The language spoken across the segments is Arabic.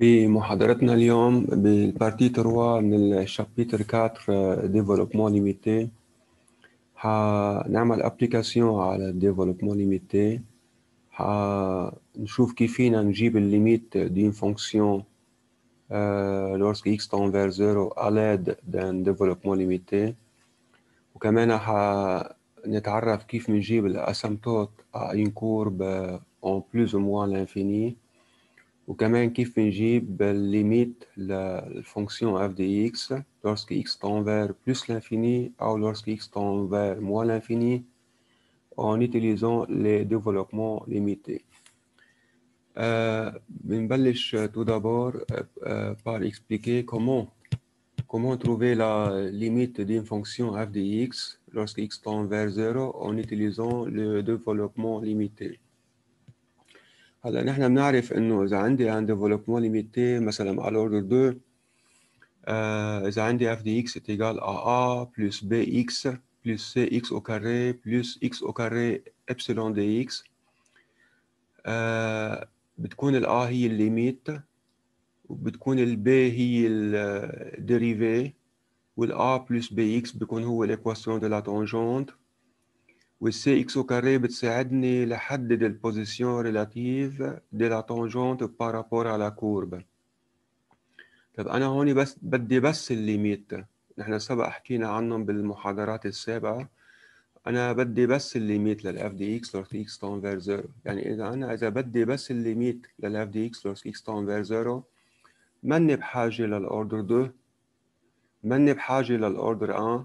بمحاضرتنا اليوم بالبارتي تروا من الشابتر 4 ديفلوبمون ليميتي حنعمل ابليكاسيون على ديفلوبمون ليميتي حنشوف كيف فينا نجيب الليميت دين فونكسيون لورسك اكس تون فير زيرو الاد دان ديفلوبمون ليميتي وكمان حنتعرف كيف نجيب الاسمتوت ا اون كورب اون بلوز او موان لانفيني Ou qui كيف ben, limiter la fonction f de x lorsque x tend vers plus l'infini ou lorsque x tend vers moins l'infini en utilisant les développements limités. Je euh, vais tout d'abord euh, euh, par expliquer comment comment trouver la limite d'une fonction f de x lorsque x tend vers 0 en utilisant le développement limité. هلا نحن بنعرف انه اذا عندي ان ديفلوبمون ليميتي مثلا على اوردر 2 اذا عندي اف دي اكس ايجال ا ا بلس بي اكس بلس سي اكس او كاري بلس اكس او كاري ابسلون دي اكس آه بتكون الا هي الليميت وبتكون البي هي الديريفي والا بلس بي اكس بيكون هو الايكواسيون دو لا تونجونت والسي اكس او كاري بتساعدني لحدد البوزيسيون ريلاتيف دي لا تونجونت بارابور على كورب طب انا هون بس بدي بس الليميت نحن سبق حكينا عنهم بالمحاضرات السابقه انا بدي بس الليميت للاف دي اكس لورت اكس تنفير زيرو يعني اذا انا اذا بدي بس الليميت للاف دي اكس لورت اكس تنفير زيرو ماني بحاجه للاوردر 2 ماني بحاجه للاوردر 1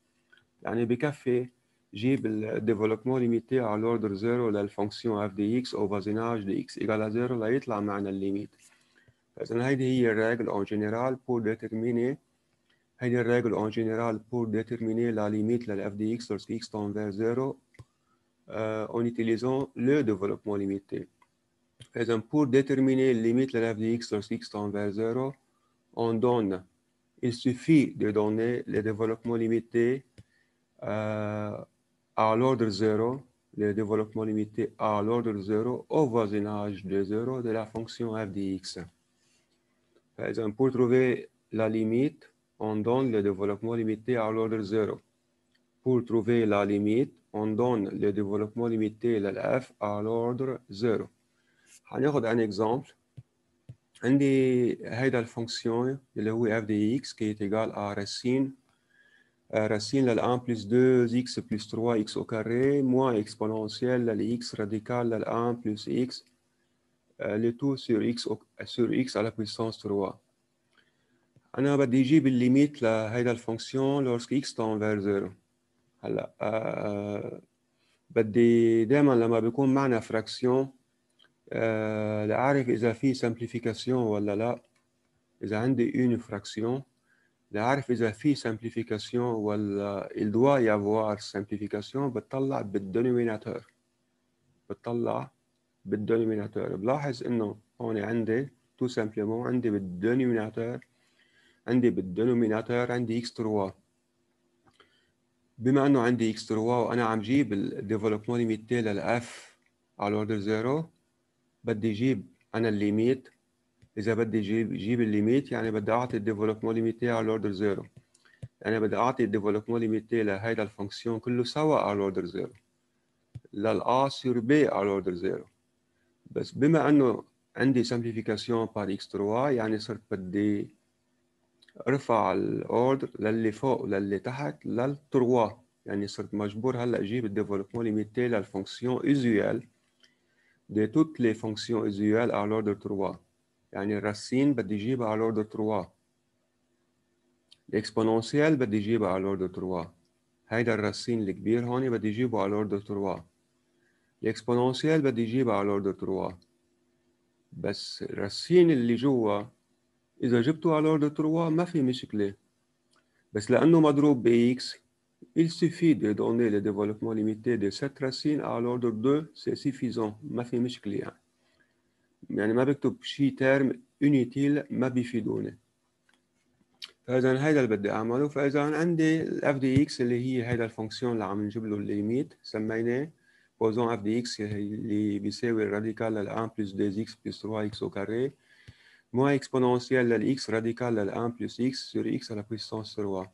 En effet, j'ai le développement limité à l'ordre 0 de la fonction f de x au voisinage de x égal à 0 La est la même en limite. C'est une règle en général pour déterminer une règle en général pour déterminer la limite de f de x lorsque x tend vers euh, en utilisant le développement limité. C'est pour déterminer la limite de f de x lorsque x tend vers On donne il suffit de donner le développement limité euh, à l'ordre 0, le développement limité à l'ordre 0 au voisinage de 0 de la fonction f x. Par exemple, pour trouver la limite, on donne le développement limité à l'ordre 0. Pour trouver la limite, on donne le développement limité de la f à l'ordre 0. prendre un exemple. عندي des une fonction, هو f x qui est égal à racine euh, racine de 1 plus 2, x plus 3, x au carré, moins exponentielle de x radical de 1 plus x, euh, le tout sur x, sur x à la puissance 3. On a déjà la limite de la fonction lorsque x tend vers 0. Alors, on a beaucoup la fraction. Euh, la il a une simplification, voilà là. Il y une fraction. لعرف اذا في سامبليفيكاسيون ولا الدوا يافوار سامبليفيكاسيون بتطلع بالدينوميناتور بتطلع بالدينوميناتور بلاحظ انه هون عندي تو سامبلومون عندي بالدينوميناتور عندي بالدينوميناتور عندي اكس 3 بما انه عندي اكس 3 وانا عم جيب الديفلوبمون ليميتي للاف على الاوردر زيرو بدي جيب انا الليميت اذا بدي اجيب جيب الليميت يعني بدي اعطي الديفلوبمون ليميتي على الاوردر زيرو انا يعني بدي اعطي الديفلوبمون ليميتي لهيدا الفونكسيون كله سوا على الاوردر زيرو للأ سور بي على الاوردر زيرو بس بما انه عندي سامبليفيكاسيون بار اكس 3 يعني صرت بدي ارفع الاوردر للي فوق وللي تحت لل 3 يعني صرت مجبور هلا اجيب الديفلوبمون ليميتي للفونكسيون ايزويال دي توت لي فونكسيون ايزويال على l'ordre 3 يعني الراسين بدي اجيبها على الاوردر 3 الاكسبونونسيال بدي اجيبها على الاوردر 3 هيدا الراسين الكبير هون بدي اجيبه على الاوردر 3 الاكسبونونسيال بدي اجيبها على الاوردر 3 بس الراسين اللي جوا اذا جبته على الاوردر 3 ما في مشكله بس لانه مضروب ب x Il suffit de donner le développement limité de cette racine à l'ordre 2, c'est suffisant. ما في مشكلة يعني. يعني ما بكتب شيء تيرم يونيتيل ما بيفيدوني فاذا هذا اللي بدي اعمله فاذا عندي الاف دي اكس اللي هي هذا الفونكسيون اللي عم نجيب له الليميت سميناه بوزون اف دي اكس اللي بيساوي الراديكال لل 1 بلس 2 اكس بلس 3 اكس او كاري moins exponentielle de اكس radical de 1 plus x sur x à la puissance 3.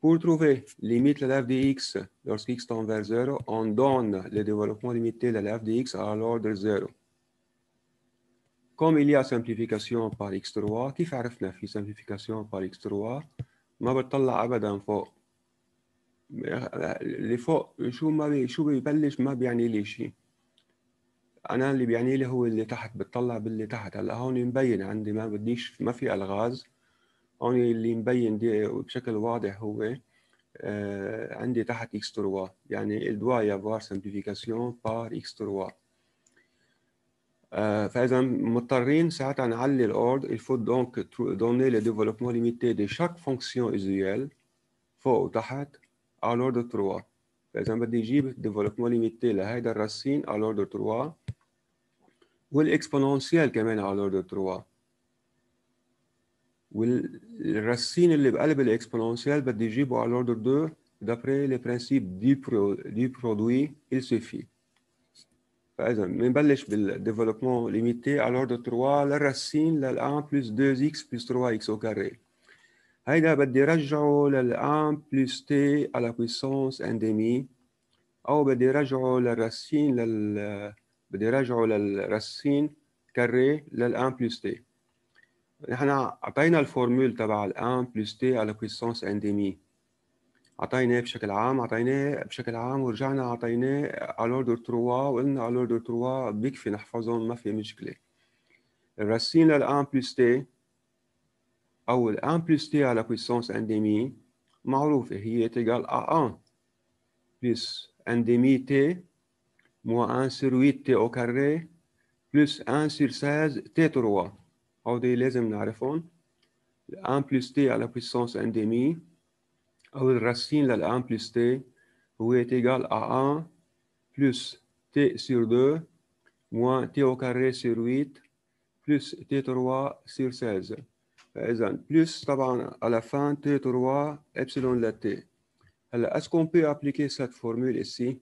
Pour trouver limite de la f de x lorsque x tend vers 0, on donne le développement limité de la f de x à l'ordre 0. كوم إليا y بار إكس 3 كيف عرفنا في simplification بار إكس 3 ما بتطلع ابدا فوق اللي فوق شو ما بي شو ببلش ما بيعني لي شيء انا اللي بيعني لي هو اللي تحت بتطلع باللي تحت هلا هون مبين عندي ما بديش ما في الغاز هون اللي مبين دي بشكل واضح هو آه عندي تحت إكس 3 يعني الدوايا doit y بار إكس 3 Euh, il faut donc donner le développement limité de chaque fonction usuelle à l'ordre 3. Par exemple, le développement limité de la racine à l'ordre 3 ou l'exponentielle à l'ordre 3. La racine exponentielle à l'ordre 2, d'après les principes du produit, il suffit par exemple, le développement limité à l'ordre 3 la racine de 1 plus 2x plus 3x au carré. هيدا بدي رجعه لل 1 plus t à la puissance 1 demi on va le racine, de بدي racine للراسين كاري 1 plus t. نحن اعطينا الفورمول تبع de 1 plus t à la puissance 1,5. اعطيناه بشكل عام اعطيناه بشكل عام ورجعنا اعطيناه على اوردر تروا وقلنا على اوردر تروا بيكفي نحفظهم ما في مشكله الراسين الان بلس تي او الان بلس تي على بويسونس ان دي معروفه هي تيغال ا بلس ان دي تي مو ان سير 8 تي او كاري بلس ان سير 16 تي تروا هودي لازم نعرفهم الان بلس تي على بويسونس ان دي de la 1 plus t est égal à 1 plus t sur 2 moins t au carré sur 8 plus t3 sur 16 plus à la fin t3 epsilon de la t Alors, est-ce qu'on peut appliquer cette formule ici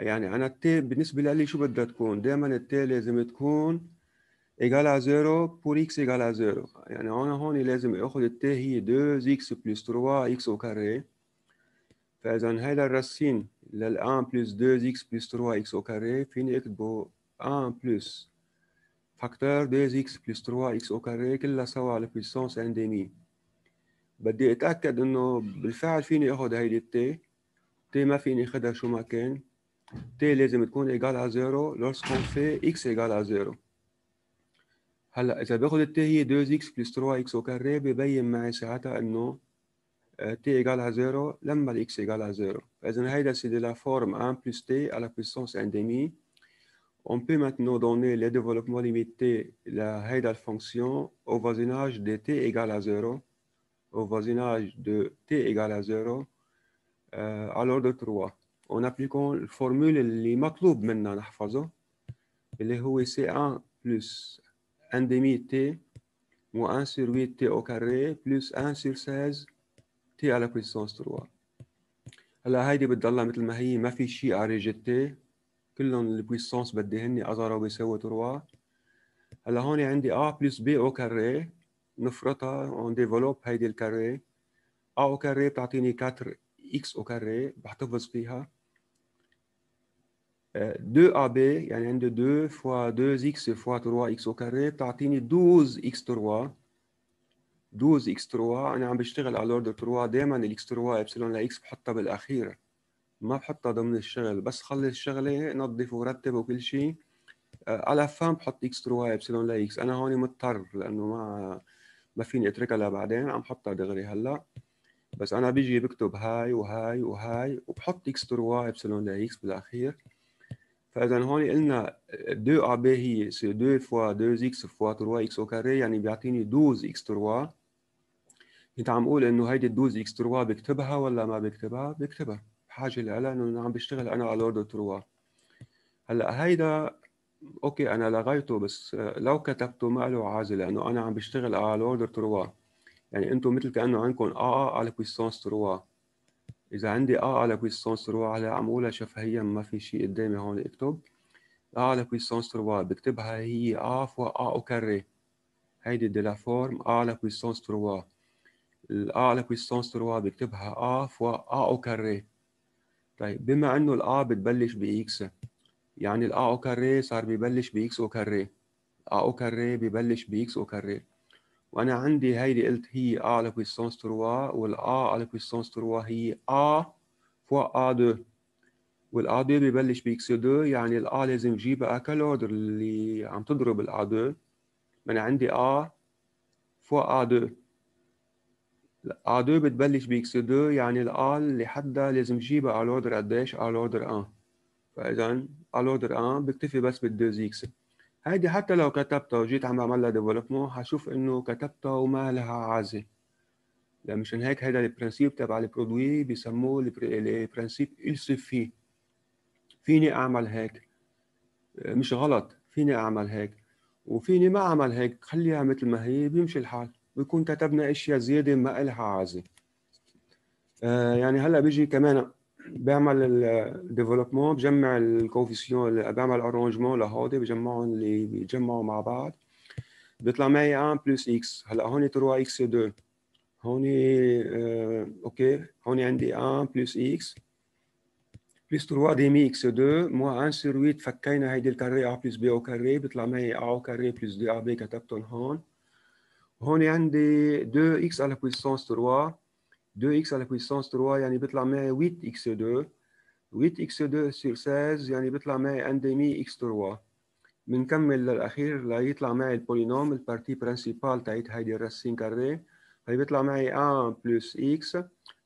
يعني أنا t بالنسبة لي شو بدها تكون دائما T لازم تكون equal à 0 pour x égale à 0 يعني أنا هون لازم اخذ التي هي 2x plus 3x au carré فاذا هيدا الرسين لل 1 plus 2x plus 3x au carré فيني اكتبه 1 plus فاكتور 2x plus 3x au carré كلها سوا على puissance ان ديمي بدي اتاكد انه بالفعل فيني اخذ هيدي التي تي ما فيني اخذها شو ما كان تي لازم تكون ايجال على 0 lorsqu'on في x ايجال على 0 هلا اذا باخذ هي 2 x plus 3 x au carré, معي ساعتها انه T ايجال على زيرو لما الاكس ايجال فاذا هيدا سي la forme 1 1 T à la puissance 1 demi On peut maintenant donner le développement limité de la fonction au voisinage de t égal à 0, au voisinage de t égal à 0 à l'ordre 3. On applique la formule qui est maintenant, qui est C1 plus 1 demi t moins 1 sur 8 t au carré plus 1 sur 16 t à la puissance 3 هلا هيدي بتضلها مثل ما هي ما في شيء على ريجيتي كلهم البويسونس بدي هني اظهروا بيساوي 3 هلا هون عندي ا بلس بي او كاري نفرطها اون ديفلوب هيدي الكاري ا او كاري بتعطيني 4 اكس او كاري بحتفظ فيها 2AB يعني عنده 2 فوا 2x فوا 3x او كاري بتعطيني 12x 3 12x 3 انا عم بشتغل على الاوردر 3 دائما الاكس 3 ابسلون لاكس بحطها بالاخير ما بحطها ضمن الشغل بس خلص الشغله نظف ورتب وكل شيء آه، على فام بحط اكس 3 ابسلون لاكس انا هون مضطر لانه ما ما فيني اتركها لبعدين عم حطها دغري هلا بس انا بيجي بكتب هاي وهاي وهاي وبحط اكس 3 ابسلون لاكس بالاخير فاذا هون قلنا 2 ab هي سي 2 فوا 2 اكس فوا 3 اكس او كاري يعني بيعطيني 12 اكس 3 كنت عم اقول انه هيدي 12 اكس 3 بكتبها ولا ما بكتبها؟ بكتبها بحاجه لها انه عم بشتغل انا على الاوردر 3 هلا هيدا اوكي انا لغيته بس لو كتبته ما له عازل لانه انا عم بشتغل على الاوردر 3 يعني انتم مثل كانه عندكم اه على بويسونس 3 إذا عندي أ آه على كويسانس روا على معمولة شفهيا ما في شيء قدامي هون أكتب أ آه على كويسانس روا بكتبها هي أ فوا أ أو كاري هيدي دي لا فورم آه أ على كويسانس روا الأ على كويسانس روا بكتبها أ فوا أ أو كاري طيب بما إنه الأ بتبلش بإكس يعني الأ أو كاري صار ببلش بإكس أو كاري أ أو كاري ببلش بإكس أو كاري وانا عندي هاي اللي قلت هي ا على puissance 3 والا على بويسونس 3 هي ا فوا ا 2 والا 2 ببلش بإكس 2 يعني الا لازم جيبها اكل اوردر اللي عم تضرب الا 2 انا عندي ا فوا ا 2 A2 بتبلش ب دو 2 يعني الآ اللي حدها لازم جيبها على اوردر قديش؟ على اوردر 1 فإذا على اوردر 1 بكتفي بس بالدو اكس هيدي حتى لو كتبتها وجيت عم بعملها ديفلوبمون حشوف انه كتبتها وما لها عازه مشان هيك هيدا البرنسيب تبع البرودوي بسموه البرنسيب السفي فيني اعمل هيك آه، مش غلط فيني اعمل هيك وفيني ما اعمل هيك خليها مثل ما هي بيمشي الحال بيكون كتبنا اشياء زياده ما لها عازه آه يعني هلا بيجي كمان بعمل الديفلوبمون بجمع الكوفيسيون بعمل ارونجمون لهودي بجمعهم اللي بيتجمعوا مع بعض بيطلع معي 1 بلس اكس هلا هون 3 اكس 2 هون آه اوكي هون عندي 1 بلس اكس بلس 3 ديمي اكس 2 مو 1 سير 8 فكينا هيدي الكاري ا بلس بي او كاري بيطلع معي ا او كاري بلس دي ا بي كتبتهم هون هون عندي 2 اكس على بويسونس 3 2x à la puissance 3 يعني بيطلع a 8x2 8x2 sur 16 يعني بيطلع معي 1 demi x3 بنكمل للاخير يطلع معي البولينوم البارتي برانسيبال تاعت هيدي الراسين كاري هي بيطلع معي 1 plus x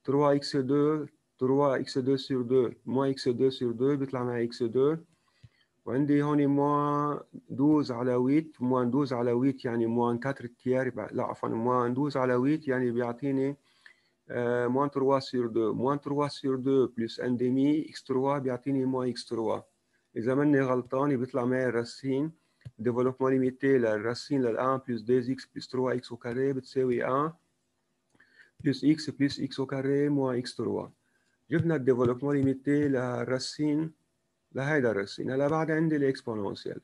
3x2 3x2 sur 2 moins x2 sur 2 بيطلع معي x2 وعندي هون moins 12 على 8 moins 12 على 8 يعني 4 تيار لا عفوا moins 12 على 8 يعني بيعطيني euh, moins 3 sur 2, moins 3 sur 2, plus 1,5, x3, bien moins x3. Examen n'est pas le temps, il veut la même racine. Développement limité, la racine, de 1 plus 2x plus 3x au carré, c'est 1 plus x plus x au carré moins x3. Je vais le développement limité, la racine, la haïda racine, à la un de l'exponentielle.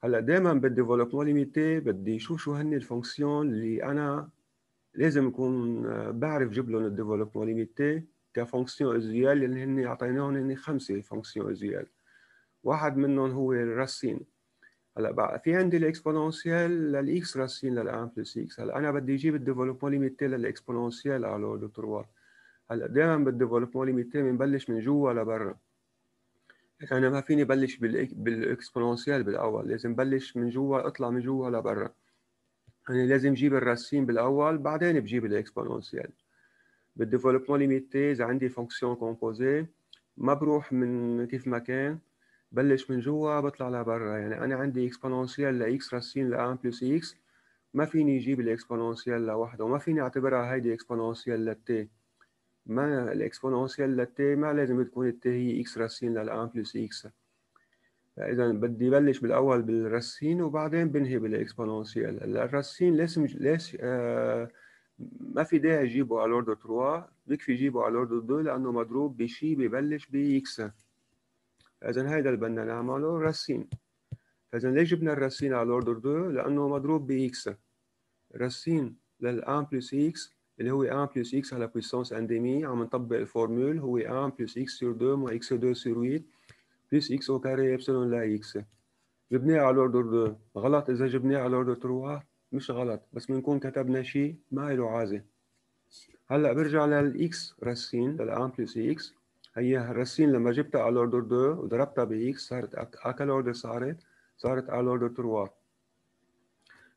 Alors, dès que je développement limité, je vais déchouer la fonction, les 1 لازم يكون آه، بعرف جيب لهم الديفلوبمون ليميتي كفونكسيون ازيال اللي هن اعطيناهم هن خمسه فونكسيون ازيال واحد منهم هو الراسين هلا بقى في عندي الاكسبوننسيال للاكس راسين للان بلس اكس هلا انا بدي اجيب الديفلوبمون ليميتي للاكسبوننسيال الو دكتور هلا دائما بالديفلوبمون ليميتي بنبلش من جوا لبرا انا ما فيني بلش بالاكسبوننسيال بالاول لازم بلش من جوا اطلع من جوا لبرا يعني لازم جيب الراسين بالاول بعدين بجيب الاكسبوننسيال بالديفلوبمون ليميتي اذا عندي فونكسيون كومبوزي ما بروح من كيف ما كان بلش من جوا بطلع لبرا يعني انا عندي اكسبوننسيال لاكس راسين ل بلس اكس ما فيني اجيب الاكسبوننسيال لوحده وما فيني اعتبرها هيدي اكسبوننسيال للتي ما الاكسبوننسيال للتي ما لازم تكون التي هي اكس راسين لل بلس اكس فاذا يعني بدي بلش بالاول بالرسين وبعدين بنهي بالاكسبوننسيال الراسين ليش ليش آه ما في داعي اجيبه على الاوردر 3 بيكفي اجيبه على الاوردر 2 لانه مضروب بشيء ببلش بيكسر اذا هيدا اللي بدنا نعمله رسين. فاذا ليش جبنا الرسين على الاوردر 2 لانه مضروب باكسر رسين للان بلس اكس اللي هو 1 بلس اكس على بويسونس أندمي عم نطبق الفورمول هو 1 بلس اكس سير 2 وإكس اكس 2 سير 8 بلس اكس او كاري ابسلون لا اكس جبناه على الاوردر دو غلط اذا جبناه على الاوردر 3 مش غلط بس بنكون كتبنا شيء ما له عازه هلا برجع للاكس راسين للان بلس اكس هي الراسين لما جبتها على الاوردر 2 وضربتها باكس صارت اكل اوردر صارت صارت على الاوردر 3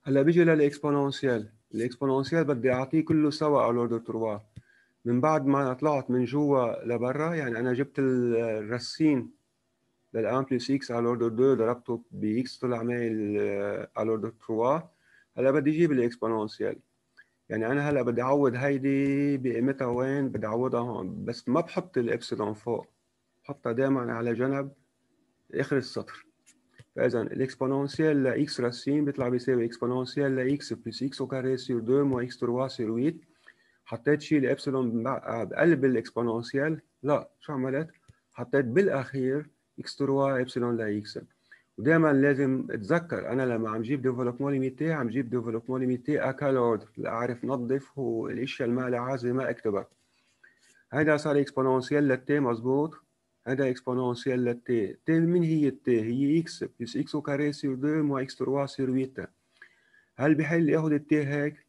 هلا بيجي للاكسبوننسيال الاكسبوننسيال بدي اعطيه كله سوا على الاوردر 3 من بعد ما طلعت من جوا لبرا يعني انا جبت الرسين للامبلي اكس على الاوردر 2 ضربته باكس طلع معي على الاوردر 3 هلا بدي اجيب الاكسبوننسيال يعني انا هلا بدي اعوض هيدي بقيمتها وين بدي اعوضها هون بس ما بحط الابسلون فوق بحطها دائما على جنب اخر السطر فاذا الاكسبوننسيال اكس راسين بيطلع بيساوي اكسبوننسيال اكس بلس اكس او كاري سور 2 مو اكس 3 سير 8 حطيت شيء الابسلون بقلب الاكسبوننسيال لا شو عملت حطيت بالاخير اكس تروا ايبسيلون لا اكس ودايما لازم اتذكر انا لما عم جيب ديفلوبمون ليميتي عم جيب ديفلوبمون ليميتي اكل اوردر لاعرف نظف والاشياء اللي ما لها عازه ما اكتبها هذا صار اكسبوننسيال للتي مضبوط هذا اكسبوننسيال للتي تي من هي التي هي اكس بلس اكس كاري سير 2 مو اكس 3 سير 8 هل بحل ياخد التي هيك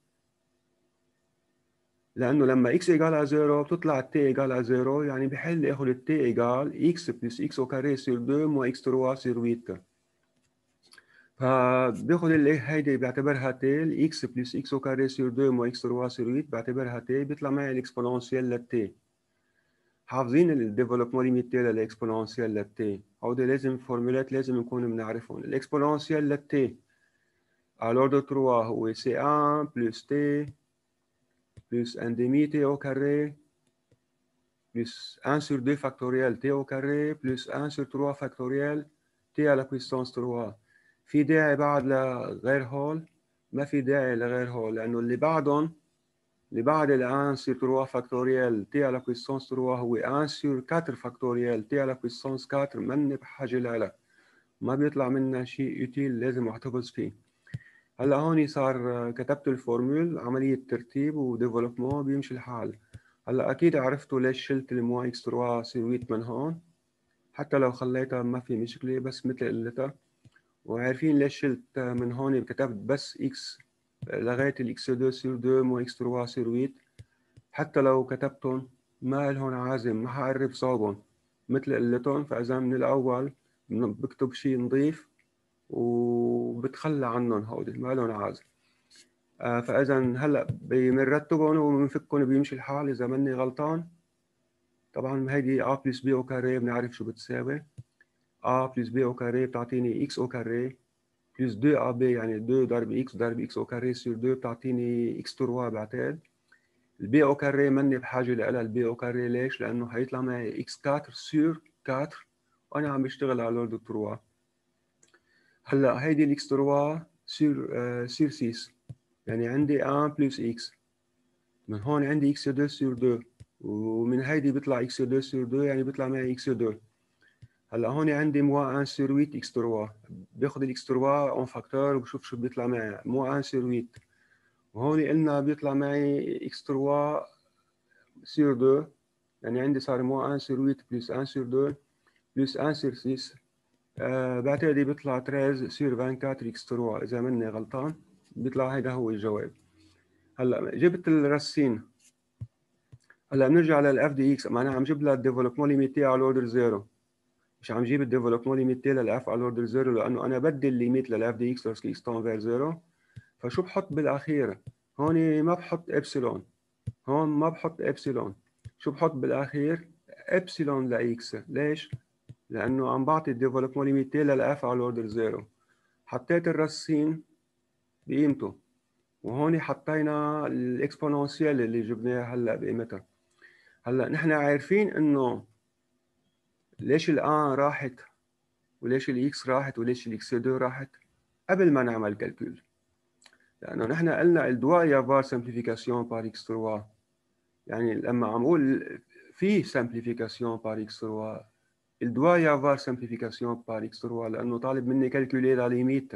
لانه لما اكس ايجال على زيرو بتطلع التي ايجال على زيرو يعني بحل اخذ التي ايجال اكس بلس اكس وكاري كاري سير 2 مو اكس تروا سير 8 فباخذ هيدي بعتبرها تي الاكس بلس اكس وكاري كاري سير 2 مو اكس تروا سير 8 بعتبرها تي بيطلع معي الاكسبوننسيال للتي حافظين الديفلوبمون ليميت تي للاكسبوننسيال للتي هودي لازم فورمولات لازم نكون بنعرفهم الاكسبوننسيال للتي على الاوردر 3 هو سي 1 بلس تي plus 1 demi t au carré plus 1 sur 2 factoriel t au carré plus 1 sur 3 factoriel t على puissance 3 في داعي بعد لغير هول ما في داعي لغير هول لانه اللي بعدهم اللي بعد ال 1 sur 3 فاكتوريال تي على puissance 3 هو 1 sur 4 فاكتوريال تي على puissance 4 مني بحاجه لها ما بيطلع منا شيء يوتيل لازم احتفظ فيه هلا هون صار آه، كتبت الفورمول عمليه ترتيب وديفلوبمون بيمشي الحال هلا اكيد عرفتوا ليش شلت الموا اكس 3 سينويت من هون حتى لو خليتها ما في مشكله بس مثل قلتها وعارفين ليش شلت آه، من هون كتبت بس اكس آه، لغيت الاكس 2 سير 2 موا اكس 3 سير حتى لو كتبتهم ما لهم عازم ما حقرب صوبهم مثل قلتهم فاذا من الاول بكتب شيء نظيف وبتخلى عنهم هودي ما لهم عازل آه، فاذا هلا بنرتبهم وبنفكهم بيمشي الحال اذا ماني غلطان طبعا هيدي ا بلس بي او كاري بنعرف شو بتساوي ا بلس بي او كاري بتعطيني اكس او كاري بلس 2 ا بي يعني 2 ضرب اكس ضرب اكس او كاري سير 2 بتعطيني اكس تروا بعتقد البي او كاري ماني بحاجه لها البي او كاري ليش؟ لانه حيطلع معي اكس 4 سير 4 وانا عم بشتغل على لورد تروا هلا هيدي الاكس تروا سير آه، سير 6 يعني عندي 1 بلس اكس من هون عندي اكس 2 سير 2 ومن هيدي بيطلع اكس 2 سير 2 يعني بيطلع معي اكس 2 هلا هون عندي مو 1 سير 8 اكس تروا باخذ الاكس تروا اون فاكتور وبشوف شو بيطلع معي مو 1 سير 8 وهون قلنا بيطلع معي اكس تروا سير 2 يعني عندي صار مو 1 سير 8 بلس 1 سير 2 بلس 1 سير 6 آه، بعتقد بيطلع 13 سير 24 اكستروا اذا مني غلطان بيطلع هيدا هو الجواب هلا جبت الرسين هلا بنرجع للاف دي اكس معناها عم جيب لها الديفلوبمون ليميتي على الاوردر زيرو مش عم جيب الديفلوبمون ليميتي للاف على الاوردر زيرو لانه انا بدي الليميت للاف دي اكس لورسكي اكس تون زيرو فشو بحط بالاخير هون ما بحط ابسلون هون ما بحط ابسلون شو بحط بالاخير ابسلون لاكس ليش لانه عم بعطي الديفلوبمون ليميتي للاف على الاوردر زيرو حطيت سين بقيمته وهون حطينا الاكسبوننسيال اللي جبناها هلا بقيمتها هلا نحن عارفين انه ليش الان راحت وليش الاكس راحت وليش الاكس 2 راحت قبل ما نعمل كالكول لانه نحن قلنا الدوا يافار سمبليفيكاسيون بار اكس 3 يعني لما عم اقول في سمبليفيكاسيون بار اكس 3 il doit y avoir simplification par x 3 لانه طالب مني كالكولي لا ليميت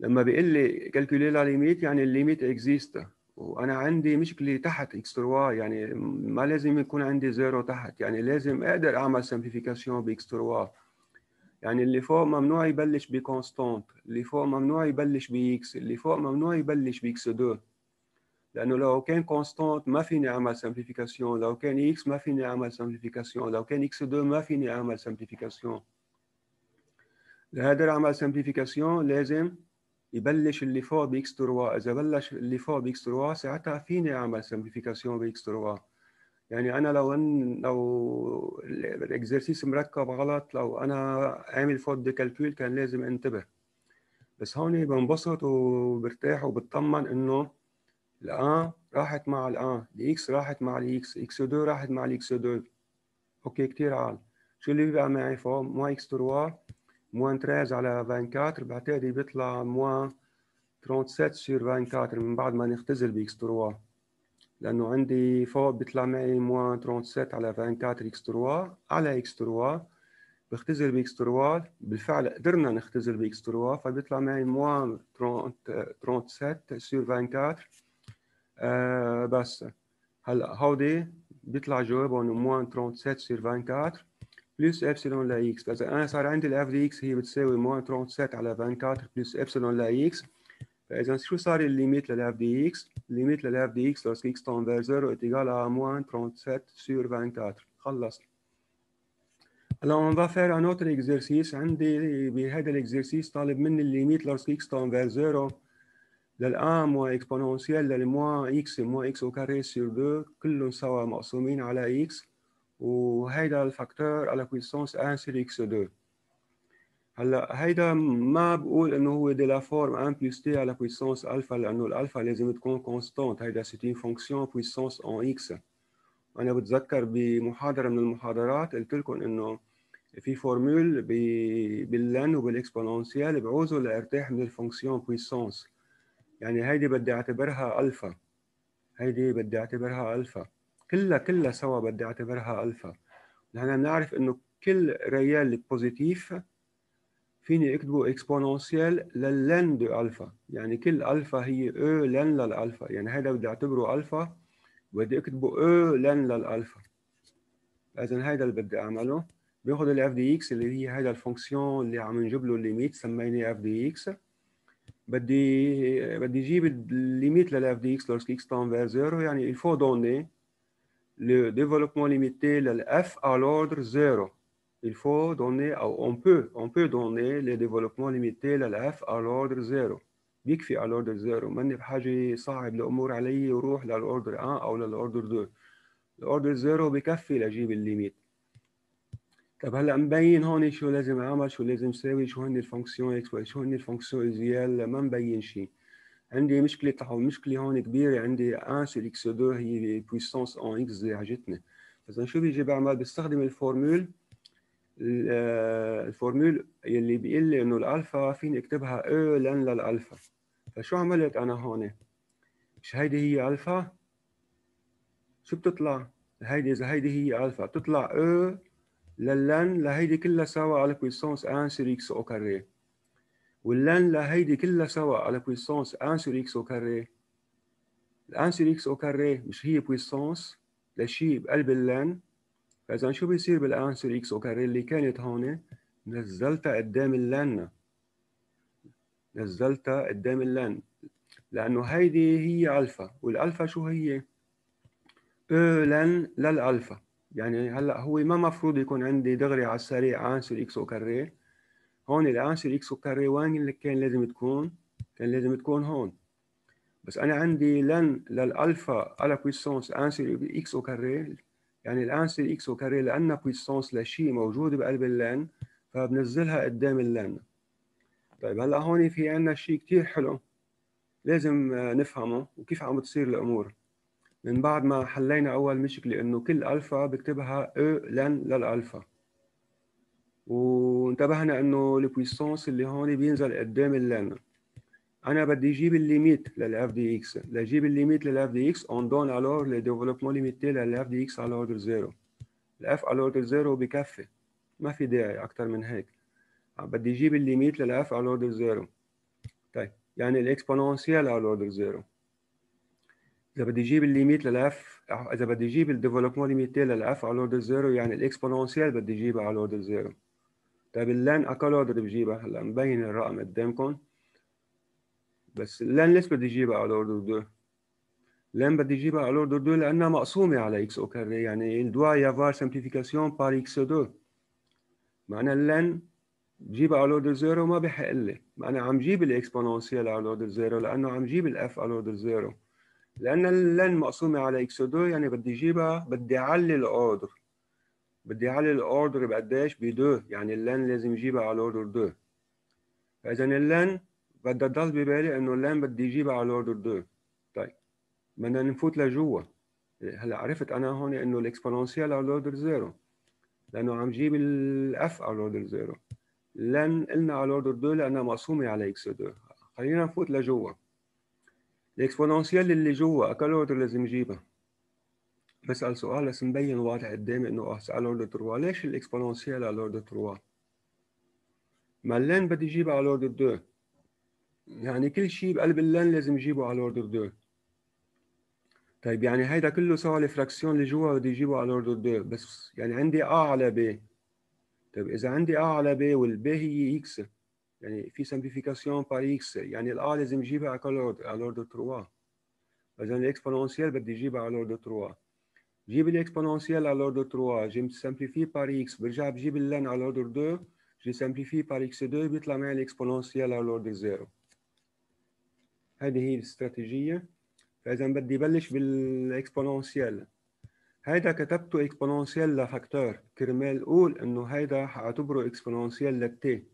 لما بيقول لي كالكولي لا ليميت يعني الليميت اكزيست وانا عندي مشكله تحت اكس 3 يعني ما لازم يكون عندي زيرو تحت يعني لازم اقدر اعمل سمبليفيكاسيون باكس 3 يعني اللي فوق ممنوع يبلش بكونستانت اللي فوق ممنوع يبلش باكس اللي فوق ممنوع يبلش باكس 2 لانه لو كان كونستانت ما فيني اعمل سامبليفيكاسيون لو كان اكس ما فيني اعمل سامبليفيكاسيون لو كان اكس 2 ما فيني اعمل سامبليفيكاسيون لهذا اعمل سامبليفيكاسيون لازم يبلش اللي فوق باكس 3 اذا بلش اللي فوق باكس 3 ساعتها فيني اعمل سامبليفيكاسيون باكس 3 يعني انا لو ان لو الاكزرسيس مركب غلط لو انا عامل فوت دي كالكول كان لازم انتبه بس هون بنبسط وبرتاح وبطمن انه الان راحت مع الان الاكس راحت مع الاكس اكس 2 راحت مع الاكس 2 اوكي كثير عال شو اللي بيبقى معي فوق موا اكس 3 موان 13 على 24 بعتقد بيطلع موان 37 سير 24 من بعد ما نختزل باكس 3 لانه عندي فوق بيطلع معي موان 37 على 24 اكس 3 على اكس 3 بختزل باكس 3 بالفعل قدرنا نختزل باكس 3 فبيطلع معي موان 37 سير 24 بس هلا هودي بيطلع جوابه انه موان 37 سير 24 بلس ابسلون لاكس فاذا انا صار عندي الاف دي اكس هي بتساوي موان 37 على 24 بلس ابسلون لاكس فاذا شو صار الليميت للاف دي اكس؟ الليميت للاف دي اكس لوس اكس تون فير زيرو اتيغال على موان 37 سير 24 خلص هلا اون فا فير ان اوتر اكزرسيس عندي بهذا الاكزرسيس طالب مني الليميت لوس اكس تون فير زيرو للآن موا إكسبونونسيال للموا إكس موا إكس أو كاري سور دو كلهم سوا مقسومين على إكس وهيدا الفاكتور على بويسونس ان سير إكس دو هلا هيدا ما بقول انه هو دي لا فورم ان بلس تي على بويسونس الفا لانه الالفا لازم تكون كونستانت هيدا سيت اون فونكسيون بويسونس اون اكس انا بتذكر بمحاضره من المحاضرات قلت لكم انه في فورمول باللن وبالاكسبونونسيال بعوزه لارتاح من الفونكسيون بويسونس يعني هيدي بدي اعتبرها الفا هيدي بدي اعتبرها الفا كلها كلها سوا بدي اعتبرها الفا نحن بنعرف انه كل ريال بوزيتيف فيني اكتبه اكسبونونسيال للن دو الفا يعني كل الفا هي او e لن للالفا يعني هذا بدي اعتبره الفا بدي اكتبه او e لن للالفا اذا هذا اللي بدي اعمله باخذ الاف دي اكس اللي هي هذا الفونكسيون اللي عم نجيب له الليميت سميناه اف دي اكس Mais si on a la limite de la lorsque lorsqu'il est envers 0, il faut donner le développement limité de la F à l'ordre 0. On peut donner le développement limité de la à l'ordre 0. Il faut donner le développement limité de la F à l'ordre 0. Il faut donner le développement limité de la F à l'ordre 1. Il faut donner le développement limité de la F à طيب هلا مبين هون شو لازم اعمل شو لازم اسوي شو هن الفانكسيون اكس واي شو هن الفانكسيون ازيال ما مبين شيء عندي مشكله تحول مشكله هون كبيره عندي 1 سي اكس 2 هي بويسونس اون اكس زي عجتني اذا شو بيجي بعمل بستخدم الفورمول الفورمول يلي بيقول لي انه الالفا فيني اكتبها او e لن للالفا فشو عملت انا هون؟ مش هيدي هي الفا؟ شو بتطلع؟ هيدي اذا هيدي هي الفا بتطلع او e للن لهيدي كلها سوا على بويسونس ان سور اكس او كاري واللن لهيدي كلها سوا على بويسونس ان سور اكس او كاري الان سور اكس او كاري مش هي بويسونس لشيء بقلب اللن فاذا شو بيصير بالان سور اكس او كاري اللي كانت هون نزلتها قدام اللن نزلتها قدام اللن لانه هيدي هي الفا والالفا شو هي؟ أه للالفا يعني هلا هو ما مفروض يكون عندي دغري على السريع عنصر اكس او هون العنصر اكس او وين اللي كان لازم تكون كان لازم تكون هون بس انا عندي لن للالفا على بويسونس عنصر اكس او يعني العنصر اكس او لان بويسونس لشيء موجود بقلب اللن فبنزلها قدام اللن طيب هلا هون في عندنا شيء كثير حلو لازم آه، نفهمه وكيف عم بتصير الامور من بعد ما حلينا أول مشكلة إنه كل ألفا بكتبها أو لن للألفا وانتبهنا إنه البويسونس اللي هون بينزل قدام اللن أنا بدي جيب الليميت للإف دي إكس لجيب الليميت للإف دي إكس أون دون ألور ديفلوبمون ليميتي للإف دي إكس على أوردر زيرو الإف على أوردر زيرو بكفي ما في داعي أكتر من هيك بدي جيب الليميت للإف على أوردر زيرو طيب يعني الاكسبونونسيال على أوردر زيرو اذا بدي اجيب الليميت للاف اذا بدي اجيب الديفلوبمون ليميت للاف على الاوردر زيرو يعني الاكسبوننسيال بدي اجيبها على الاوردر زيرو طيب اللان اكل اوردر بجيبها هلا مبين الرقم قدامكم بس اللان ليش بدي اجيبها على الاوردر 2 لان بدي اجيبها على الاوردر 2 لانها مقسومه على اكس او كاري يعني دوا يافار سمبليفيكاسيون بار اكس 2 معناها اللان بجيبها على الاوردر زيرو ما بحق لي معناها عم جيب الاكسبوننسيال على الاوردر زيرو لانه عم جيب الاف على الاوردر زيرو لان اللن مقسومه على اكس 2 يعني بدي اجيبها بدي اعلي الاوردر بدي اعلي الاوردر بقديش ب 2 يعني اللن لازم اجيبها على الاوردر 2 فاذا اللن بدها تضل ببالي انه اللن بدي اجيبها على الاوردر 2 طيب بدنا نفوت لجوا هلا عرفت انا هون انه الاكسبونونسيال على الاوردر 0 لانه عم جيب الاف على الاوردر 0 لن قلنا على الاوردر 2 لانها مقسومه على اكس 2 خلينا نفوت لجوا الاكسبوننسيال اللي جوا اكل اوردر لازم يجيبها بسال سؤال بس مبين واضح قدامي انه اسال آه، اوردر 3 ليش الاكسبوننسيال على اوردر 3 ما اللين بدي اجيبه على اوردر 2 يعني كل شيء بقلب اللين لازم اجيبه على اوردر 2 طيب يعني هيدا كله سوا الفراكسيون اللي جوا بدي اجيبه على اوردر 2 بس يعني عندي ا على ب طيب اذا عندي ا على ب والب هي اكس يعني في سامبليفيكاسيون بار اكس يعني الا لازم يجيبها على كل اوردر على اوردر 3 اذا الاكسبونونسيال بدي اجيبها على اوردر 3 جيب الاكسبونونسيال على اوردر 3 جي سامبليفي بار اكس برجع بجيب اللان على اوردر 2 جي سامبليفي بار اكس 2 بيطلع معي الاكسبونونسيال على اوردر 0 هذه هي الاستراتيجيه فاذا بدي بلش بالاكسبونونسيال هيدا كتبته اكسبونونسيال لفاكتور كرمال قول انه هيدا حاعتبره اكسبونونسيال للتي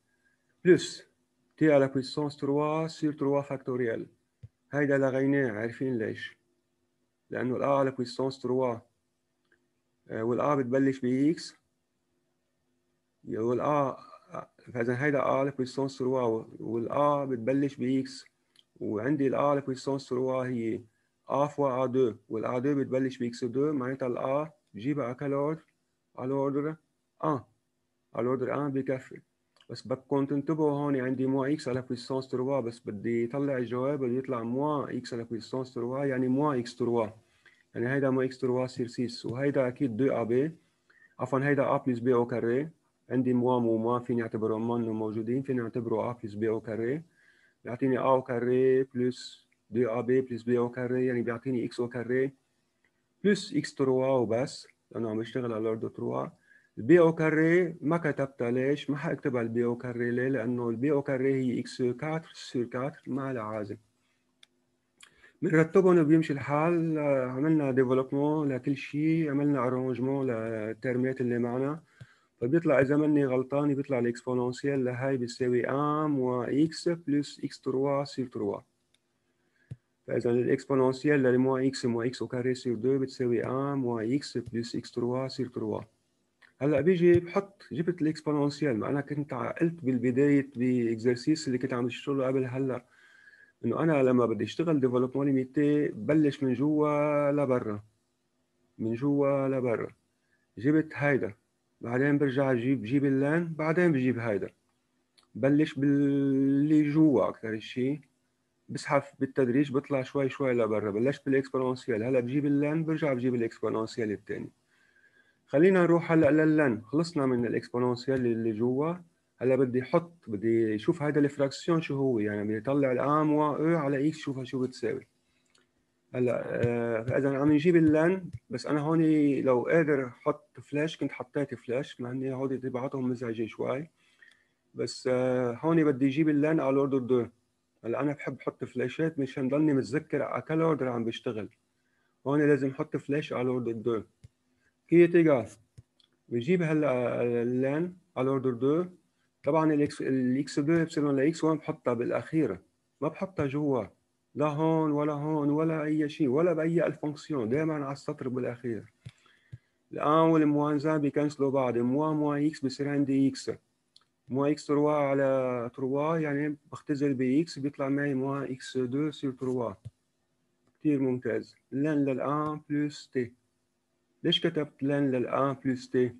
بلس تي على بويسونس 3 سير 3 فاكتوريال هيدا لغيناه عارفين ليش لأنه الأ على بويسونس 3 والأ بتبلش ب إكس والأ فإذا هيدا أ على بويسونس 3 والأ بتبلش ب إكس وعندي الأ على بويسونس 3 هي ا فوا A2 والا 2 بتبلش ب X2 معناتها الا جيبها على كالور على الأوردر 1 على الأوردر 1 بكفي بس بدكم تنتبهوا هون يعني عندي موا اكس على بويسونس تروا بس بدي طلع الجواب بده يطلع موا اكس على بويسونس تروا يعني موا اكس تروا يعني هيدا موا اكس تروا سير سيس وهيدا اكيد ا بي عفوا هيدا ا بلس بي او كاري عندي موا موا فيني اعتبرهم مان موجودين فيني اعتبره ا بلس بي او كاري بيعطيني ا او كاري بلس ا بي بلس بي او كاري يعني بيعطيني اكس او كاري بلس اكس تروا وبس لانه عم يشتغل على لورد 3 البي او كاري ما كتبتها ليش؟ ما حاكتبها البي او كاري ليه؟ لانه البي او كاري هي اكس 4 سور 4 مع العازل بنرتبهم وبيمشي الحال عملنا ديفلوبمون لكل شيء عملنا ارانجمون للترميات اللي معنا فبيطلع اذا ماني غلطان بيطلع الاكسبوننسيال لهي بيساوي ام اكس بلس اكس 3 سور 3 فاذا الاكسبوننسيال للموا اكس موا اكس او كاري سور 2 بتساوي ام اكس بلس اكس 3 سور 3 هلا بيجي بحط جبت الاكسبوننسيال ما انا كنت قلت بالبدايه باكزرسيس اللي كنت عم اشتغله قبل هلا انه انا لما بدي اشتغل ديفلوبمون ليميتي بلش من جوا لبرا من جوا لبرا جبت هيدا بعدين برجع بجيب بجيب اللان بعدين بجيب هيدا بلش باللي جوا اكثر شيء بسحف بالتدريج بطلع شوي شوي لبرا بلشت بالاكسبوننسيال هلا بجيب اللان برجع بجيب الاكسبوننسيال الثاني خلينا نروح هلا للن خلصنا من الاكسبوننسيال اللي جوا هلا بدي احط بدي اشوف هذا الفراكسيون شو هو يعني بدي اطلع الام و او على اكس شوفها شو بتساوي هلا آه، اذا عم نجيب اللن بس انا هون لو قادر احط فلاش كنت حطيت فلاش مع اني هودي تبعتهم مزعجه شوي بس آه، هون بدي اجيب اللن على الاوردر 2 هلا انا بحب احط فلاشات مشان ضلني متذكر على كل اوردر عم بشتغل هون لازم احط فلاش على الاوردر 2 هي غاز بنجيب هلا اللان على الاوردر 2 طبعا الاكس الاكس 2 ابسلون لاكس 1 بحطها بالاخيره ما بحطها جوا لا هون ولا هون ولا اي شيء ولا باي الفونكسيون دائما على السطر بالاخير الان والموانزان بيكنسلوا بعض موان موان اكس بصير عندي اكس موان اكس 3 على 3 يعني بختزل باكس بيطلع معي موان اكس 2 سير 3 كثير ممتاز لان للان بلس تي ليش كتبت لن للان بلس تي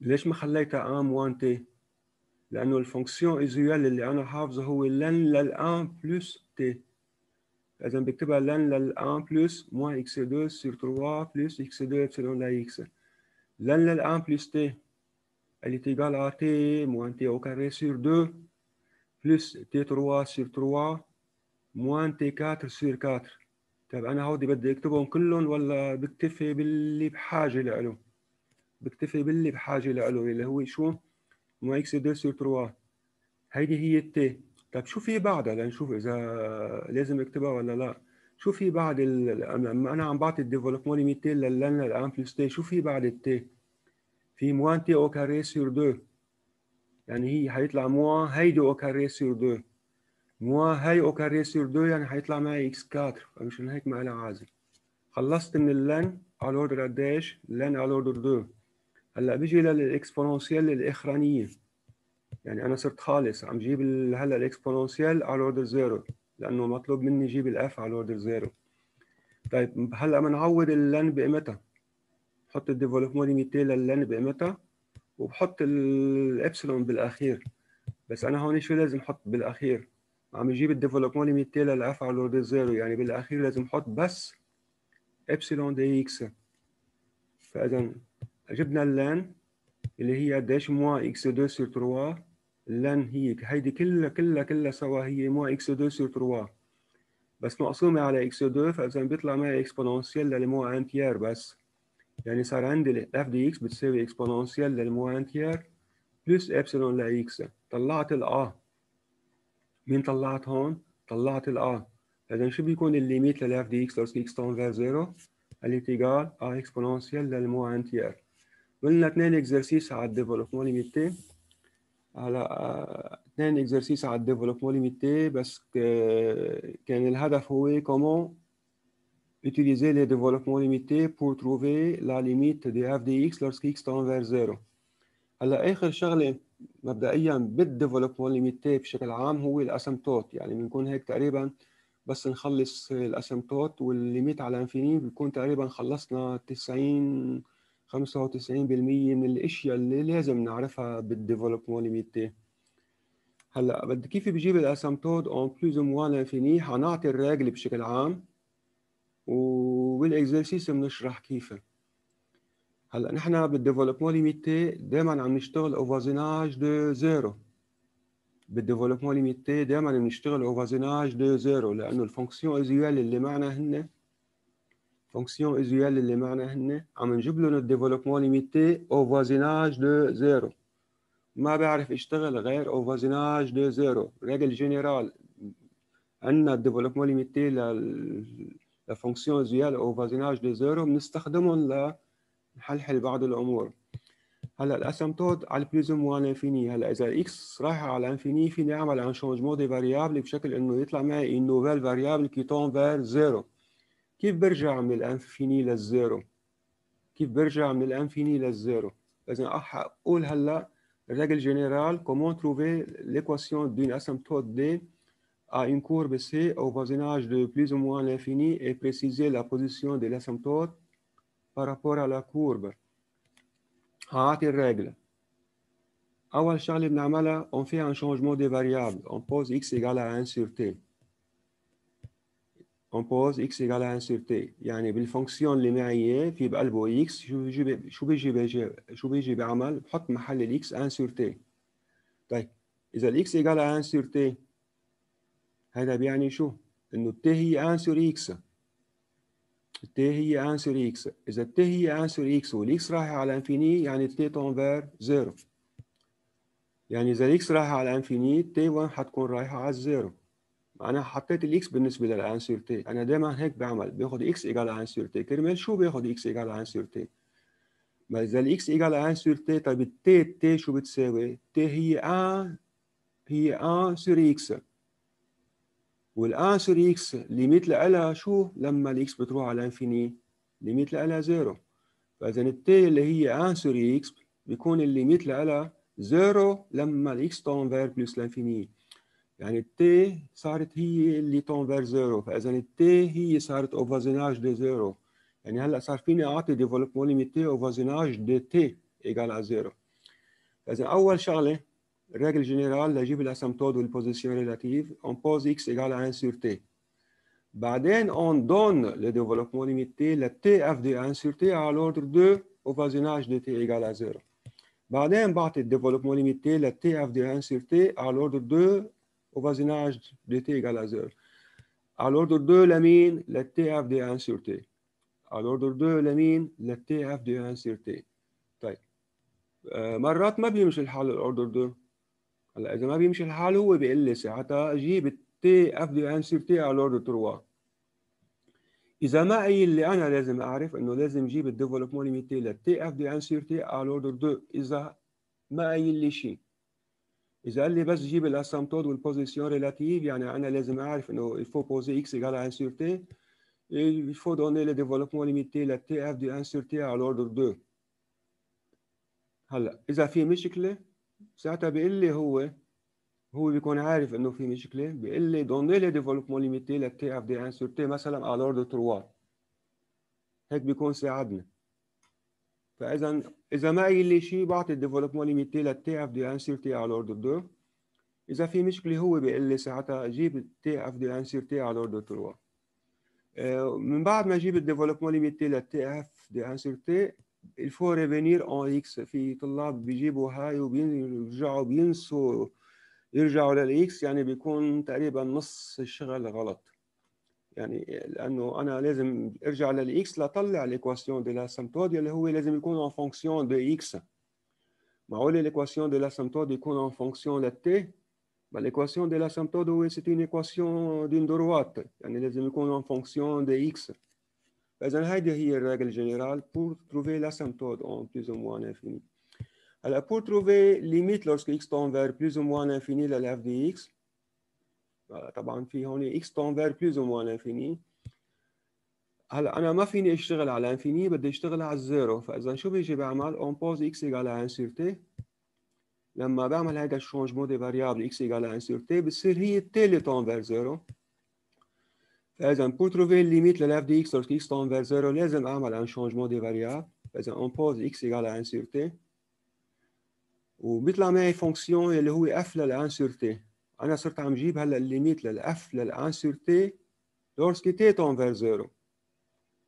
ليش ما خليتها ام 1 تي لانه الفونكسيون ايزويال اللي انا حافظه هو لن للان بلس تي اذا بكتبها لن للان بلس موان اكس 2 سور 3 بلس اكس 2 ابسلون لا اكس لن للان بلس تي اللي est ا تي موان تي او كاري carré 2 بلس تي 3 sur 3 موان تي 4 sur 4. طيب انا هودي بدي اكتبهم كلهم ولا بكتفي باللي بحاجه لإله بكتفي باللي بحاجه لإله اللي هو شو مو اكس دو سور 3 هيدي هي التي طيب شو في بعدها لنشوف اذا لازم اكتبها ولا لا شو في بعد ال... انا عم بعطي الديفلوبمون ليميتي للان الان بلس تي شو في بعد التي في موان تي او كاري سور 2 يعني هي حيطلع موان هيدي او كاري سور 2 مو هاي اوكاري سور دو يعني حيطلع معي اكس 4 فمشان هيك ما لها عازل خلصت من اللان على اوردر قديش لان على اوردر 2 هلا بيجي للاكسبونونسيال الاخرانيه يعني انا صرت خالص عم جيب هلا الاكسبونونسيال على اوردر 0 لانه مطلوب مني جيب الاف على اوردر 0 طيب هلا بنعوض اللان بقيمتها بحط الديفلوبمون ليميتي للان بقيمتها وبحط الابسلون بالاخير بس انا هون شو لازم احط بالاخير عم يجيب الديفلوبمون ليميت تي للاف على الاوردر زيرو يعني بالاخير لازم احط بس ابسيلون دي اكس فاذا جبنا اللان اللي هي قديش موا اكس 2 سور 3 اللان هي هيدي كلها كلها كلها سوا هي موا اكس 2 سور 3 بس مقسومه على اكس 2 فاذا بيطلع معي اكسبوننسيال للموا انتيير بس يعني صار عندي الاف دي اكس بتساوي اكسبوننسيال للموا انتيير بلس ابسيلون لاكس طلعت الاه مين طلعت هون؟ طلعت R اذا شو بيكون الليميت للاف دي اكس لو اكس تنفير زيرو؟ الانتجال R exponential للمو عن تي ار قلنا اثنين اكزرسيس على الديفلوب مو ليميتي على آه، اثنين اكزرسيس على الديفلوب مو ليميتي بس كان الهدف هو كومون utiliser les développements limités pour trouver la limite de f de x lorsque x tend vers 0. هلا اخر chose, مبدئيا بالديفلوبمون ليميتي بشكل عام هو الاسمتوت يعني بنكون هيك تقريبا بس نخلص الاسمتوت والليميت على انفيني بيكون تقريبا خلصنا 90 95% من الاشياء اللي لازم نعرفها بالديفلوبمون ليميتي هلا بدي كيف بجيب الاسمتوت اون بلوز موان انفيني حنعطي الراجل بشكل عام وبالاكزرسيس بنشرح كيفه هلا نحن بالديفلوبمون ليميتي دائما عم نشتغل اوفازيناج دو زيرو بالديفلوبمون ليميتي دائما بنشتغل اوفازيناج دو زيرو لانه الفونكسيون ازيوال اللي معنا هن فونكسيون ازيوال اللي معنا هن عم نجيب لهم الديفلوبمون ليميتي اوفازيناج دو زيرو ما بعرف اشتغل غير اوفازيناج دو زيرو ريجل جينيرال عندنا الديفلوبمون ليميتي لل لفونكسيون ازيوال اوفازيناج دو زيرو بنستخدمهم ل L'asymptote est plus ou moins l'infini. X est à l'infini, finalement un changement de variable, et chaque fois qu'il une nouvelle variable qui tombe vers 0. Qui est-ce que l'infini est à 0? Règle générale comment trouver l'équation d'une asymptote D à une courbe C au voisinage de plus ou moins l'infini et préciser la position de l'asymptote? par rapport à la courbe هعطي الريجل أول شغلة بنعملها on fait un changement de variable on pose x égale à 1 sur t on pose x égale à 1 sur t يعني بالفونكسيون اللي معي في بقلبه x شو بيجي شو بيجي شو بيجي بعمل بحط x الاكس 1 sur t طيب إذا الاكس égale à 1 sur t هذا بيعني شو؟ إنه t هي 1 sur x الت هي انسر اكس اذا الت هي انسر اكس والاكس رايح على انفيني يعني الت تنفير زيرو يعني اذا الاكس رايح على انفيني تي 1 حتكون رايحه على الزيرو معناها حطيت الاكس بالنسبه للانسر تي انا دايما هيك بعمل باخد اكس ايجال انسر تي كرمال شو باخد اكس ايجال انسر تي ما اذا الاكس ايجال انسر تي طيب التي التي شو بتساوي تي هي ان هي ان سوري اكس والانسر اكس ليميت لها شو لما الاكس بتروح على انفيني ليميت لها زيرو فاذا التي اللي هي انسر اكس بيكون الليميت لها زيرو لما الاكس تنفير بلس لانفيني يعني التي صارت هي اللي تنفير زيرو فاذا التي هي صارت اوفازيناج دي زيرو يعني هلا صار فيني اعطي ديفلوبمون ليميت تي اوفازيناج دي تي ايجال على زيرو فاذا اول شغله Règle générale, la نجيب l'asymptote la position relative, on pose x égale à 1 sur t. Baden, on donne le développement limité, le tf de 1 sur t à l'ordre 2 au voisinage de t égale à 0. on donne le développement limité, le tf de 1 sur t à l'ordre 2 au voisinage de t égale à 0 À l'ordre 2 la mine, tf tf de 1 sur t. À l'ordre 2 la mine, tf tf de 1 sur t. Euh, Marat, ma مرات ما بيمشي الحال l'ordre 2 هلا اذا ما بيمشي الحال هو بيقول لي ساعتها جيب تي اف دي ان سي تي على اوردر تروا اذا ما اي اللي انا لازم اعرف انه لازم جيب الديفلوبمون تي للتي اف دي ان سي تي على اوردر 2 اذا ما اي لي شيء اذا قال لي بس جيب الاسامتود والبوزيسيون ريلاتيف يعني انا لازم اعرف انه الفو بوزي اكس على ان سي تي il faut donner le développement تي la اف دي ان سي تي على اوردر 2 هلا اذا في مشكله ساعتها بيقول لي هو هو بيكون عارف انه في مشكله بيقول لي دوني لي ديفلوبمون ليميتي للتي اف دي ان تي مثلا على لورد تروا هيك بيكون ساعدنا فاذا اذا ما قال لي شيء بعطي الديفلوبمون ليميتي للتي اف دي ان تي على لورد دو اذا في مشكله هو بيقول لي ساعتها جيب التي اف دي ان تي على لورد تروا آه، من بعد ما اجيب الديفلوبمون ليميتي للتي اف دي ان تي Il faut revenir en X. Si vous faites ça, vous revenez sur X, of qui est l'équation de en fonction de X. l'équation de l'asymptote en fonction de T L'équation de l'asymptote, c'est une équation d'une droite. est en fonction de X. Et puis, il y a une règle générale pour trouver l'asymptote en plus ou moins infinie. Alors, pour trouver la limite lorsque x tombe vers plus ou moins l'infini de l'effet d'x, il y a un fichier où nous x tombe vers plus ou moins l'infini. alors, on a fini de chercher à l'infini, mais de chercher à 0. Alors, si je fais mal, on pose x égal à 1 sur t. On a fait un changement de variable x égal à 1 sur t, mais c'est rien tel que tombe vers 0. لازم pour trouver une limite f de x lorsque x tend vers 0 لازم اعمل un changement de variable لازم on pose x égale à 1 sur t وبيطلع معي فونكسيون اللي هو f لل 1 sur t انا صرت عم جيب هلا الليميت لل f لل 1 sur t lorsque t tend vers 0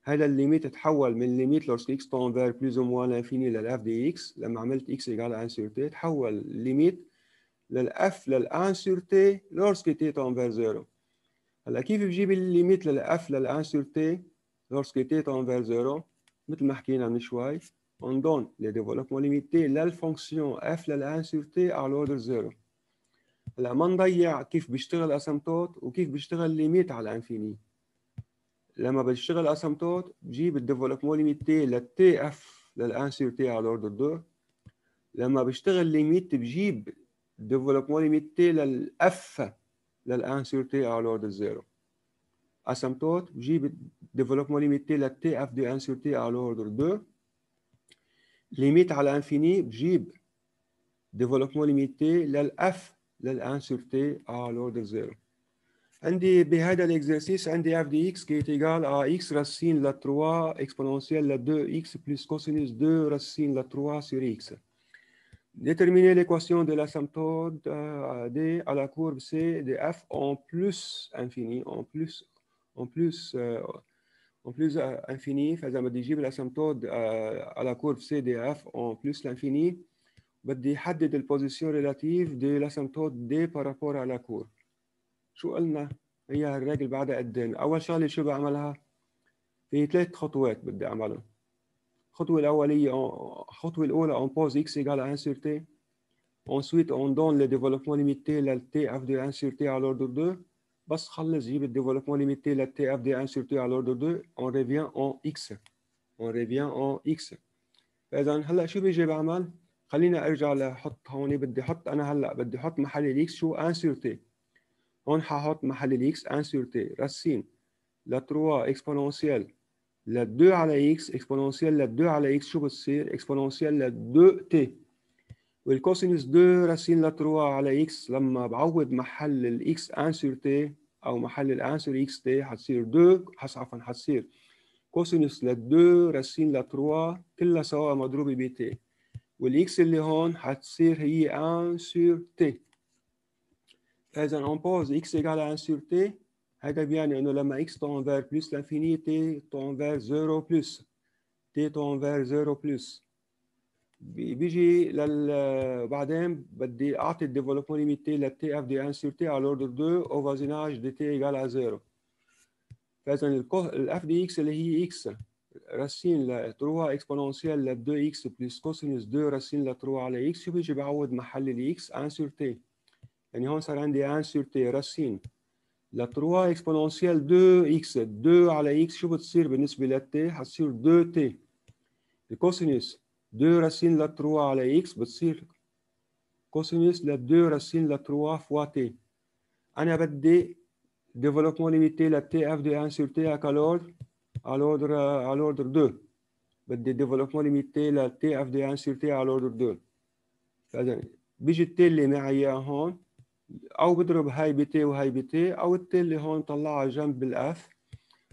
هذا الليميت تحول من ليميت لورسك اكس تون فير بلوز او موان لل f de x لما عملت اكس ايجال 1 سور تي تحول الليميت لل f لل 1 سور تي لورسك تي تون فير 0 هلا كيف بجيب الليميت للاف للانسيرتي لورسكي تيتا انفير زيرو مثل ما حكينا من شوي on donne les développements limités للفونكسيون اف للانسيرتي على الاوردر زيرو هلا ما نضيع كيف بيشتغل اسمتوت وكيف بيشتغل ليميت على انفيني لما بشتغل اسمتوت بجيب الديفلوبمون ليميتي للتي اف للانسيرتي على الاوردر دو لما بشتغل ليميت بجيب الديفلوبمون ليميتي للاف L'1 t à l'ordre 0. Asymptote, j'ai développement limité de t, de 1 sur t à l'ordre 2. Limite à l'infini, j'ai développement limité de f de 1 sur t à l'ordre 0. Et dans cet exercice, j'ai f de x qui est égal à x racine la 3 exponentielle de 2x plus cosinus 2 racine la 3 sur x. Déterminer l'équation de l'asymptote AD euh, à la courbe C de F en plus infini, en plus, en plus, euh, en plus euh, infini, l'asymptote à la courbe C de F en plus l'infini, de la position relative de l'asymptote D par rapport à la courbe. شو قلنا هي الرجل بعد قدام اول شغله شو بعملها في trois خطوات بدي faire on pose x égale à 1 sur t. Ensuite, on donne le développement limité la tf de 1 sur t à l'ordre 2. بس خلص جيب الديفلوبمون ليميتي t اف de 1 sur تي على de 2 اون ريفيان اون اكس اون ريفيان اون اكس فاذا هلا شو بيجي بعمل؟ خلينا ارجع لحط هون بدي احط انا هلا بدي احط محل X شو 1 sur تي هون ححط محل الاكس 1 sur T. Racine, la 3 exponentielle, ل 2 على x اكسبونونسيال ل 2 على x شو بتصير اكسبونونسيال ل 2 t والكوسينس 2 راسين ل 3 على x لما بعوض محل الاكس انسر t او محل الانسر x t حتصير 2 عفوا حتصير كوسينس ل 2 راسين ل 3 كلها سوا مضروبه ب t والاكس اللي هون حتصير هي 1 t تي فاذا اون بوز x ايجال 1 t C'est-à-dire que quand x tombe vers plus l'infini, t tombe vers 0+, t tombe vers 0+. Après, je vais donner le développement limité le t f de 1 sur t à l'ordre 2 au voisinage de t égale à 0. Donc, f de x, c'est x racine 3 exponentielle de 2x plus cosinus 2 racine 3 sur x, et je vais m'appuyer sur le lieu x, 1 sur t. Et nous allons avoir 1 sur t racine. La 3 exponentielle 2x. 2 à la x, je vais dire par rapport à la t 2t. Le cosinus. 2 racine de la 3 à la x, ça veut le cosinus de la 2 racine de la 3 fois t. On a besoin développement limité de la t f de 1 sur t à l'ordre 2. On a besoin de développement limité de la t f de 1 sur t à l'ordre 2. Donc, si je mets les او بضرب هاي تي وهي وهاي تي او التي اللي هون طلعها جنب الاف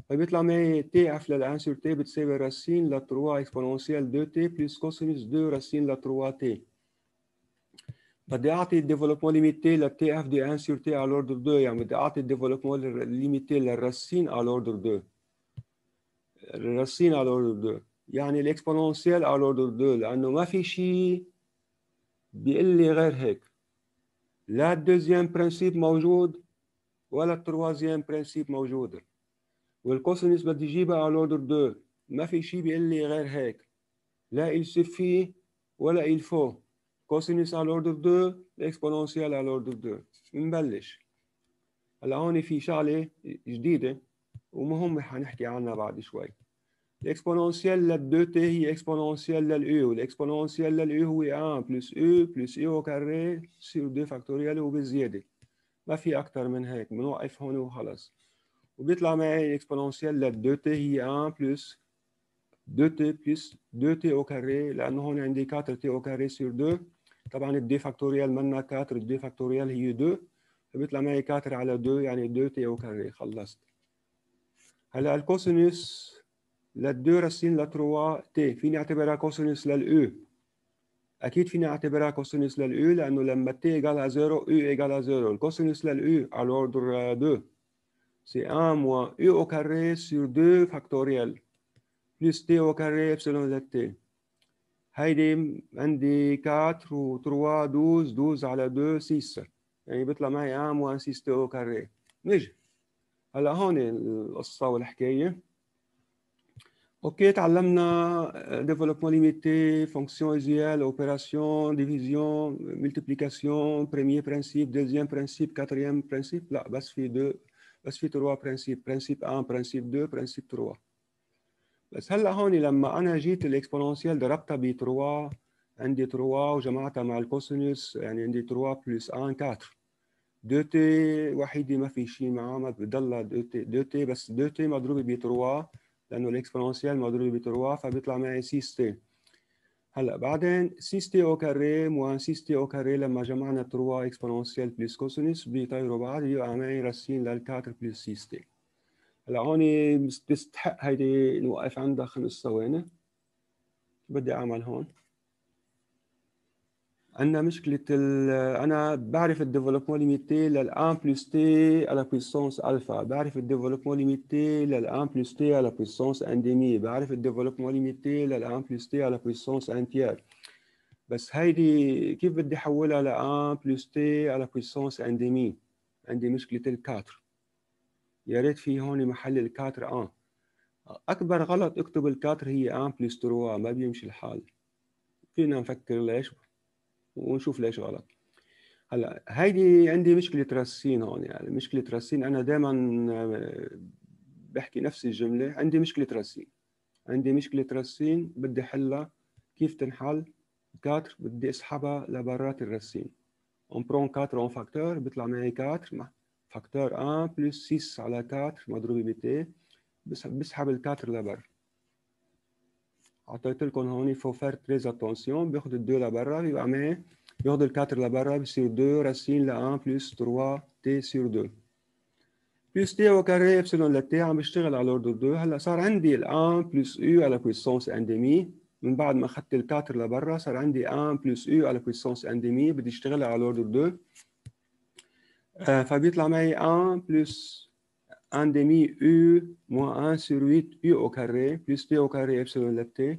فبيطلع طيب معي تي اف للانسر تي بتساوي راسين ل 3 اكسبوننسيال 2 تي بلس كوسينوس 2 راسين ل 3 تي بدي اعطي الديفلوبمون ليميت ليميتي للتي اف دي انسر تي على اوردر 2 يعني بدي اعطي الديفلوبمون ليميت تي للراسين على اوردر 2 الراسين على اوردر 2 يعني الاكسبوننسيال على اوردر 2 لانه ما في شيء بيقول لي غير هيك لا الدوزيام برانسيب موجود ولا التروازيام برانسيب موجوده والكوسينس بدي جيبها على الاوردر دو ما في شيء بيقول لي غير هيك لا السفي ولا الفو كوسينس على الاوردر دو الاكسبوننسيال على الاوردر دو بنبلش هلا هون في شغله جديده ومهمه حنحكي عنها بعد شوي الاكسبوننسيال لل 2 تي هي اكسبوننسيال لل u والاكسبوننسيال لل u هو 1 بلس u بلس u كاري سير 2 فاكتوريال وبزياده ما في اكثر من هيك بنوقف هون وخلص وبيطلع معي الاكسبوننسيال لل 2 تي هي 1 بلس 2 تي بلس 2 تي او كاري لانه هون عندي 4 تي او كاري سير 2 طبعا الدي فاكتوريال منا 4 الدي فاكتوريال هي 2 فبيطلع معي 4 على 2 يعني 2 تي او كاري خلصت هلا الكوسينوس لا 2 راسين لا 3 تي فيني اعتبرها كوسينوس للاو اكيد فيني اعتبرها كوسينوس للاو لانه لما تي ايجال ا زيرو او ايجال ا زيرو الكوسينوس للاو على الاوردر 2 سي 1 موان او او كاري سور 2 فاكتوريال بلس تي او كاري ابسلون زد تي هيدي عندي 4 و 3 12 12 على 2 6 يعني بيطلع معي 1 موان 6 تي او كاري نجي هلا هون القصه والحكايه Ok, t'as l'amna, euh, développement limité, fonction Uziel, opération, division, multiplication, premier principe, deuxième principe, quatrième principe, la basfit 2, basfit 3, principe 1, principe 2, principe 3. La basfit 3, il a mis l'énergie de l'exponentielle de rapta b3, nd3, ou jamata mal posonus, nd3 plus 1, 4. 2T, wahidi mafishima, dalla, 2T, madrubi b3. لانه الاكسبوننسيال مضروبه ب 3 فبيطلع معي سي ستي هلا بعدين سي ستي او كاري موان سي ستي او كاري لما جمعنا 3 اكسبوننسيال بلس كوسينس بيطيروا بعض بيبقى معي راسين لل 4 بلس سي ستي هلا هون بتستحق هيدي نوقف عندها خمس ثواني بدي اعمل هون عندنا مشكله انا بعرف الديفلوبمون ليميتي للان بلس تي على بويسونس الفا بعرف الديفلوبمون ليميتي للان بلس تي على بويسونس ان ديمي بعرف الديفلوبمون ليميتي للان بلس تي على بويسونس ان تيار بس هيدي كيف بدي احولها لان بلس تي على بويسونس ان ديمي عندي مشكله الكاتر يا ريت في هون محل الكاتر ان آه. اكبر غلط اكتب الكاتر هي ان بلس تروا ما بيمشي الحال فينا نفكر ليش ونشوف ليش غلط هلا هيدي عندي مشكله راسين هون يعني مشكله راسين انا دائما آه، بحكي نفس الجمله عندي مشكله راسين عندي مشكله راسين بدي حلها كيف تنحل 4 بدي اسحبها لبرات الراسين اون برون 4 اون فاكتور بيطلع معي 4 فاكتور 1 بلس 6 على 4 مضروبه ب بسحب ال 4 لبر Il faut faire très attention. On va prendre le 2 il l'extérieur. On 4 de l'extérieur. Sur 2, racine 1 plus 3t sur 2. Plus t au carré, epsilon le t, on va travailler à l'ordre 2. Ça j'ai 1 plus u à la puissance 1 demi. Après avoir pris 4 de l'extérieur, j'ai 1 plus u à la puissance 1 demi. Je vais travailler à l'ordre 2. On va prendre le 1 plus... 1 demi u moins 1 sur 8 u au carré plus t au carré epsilon لت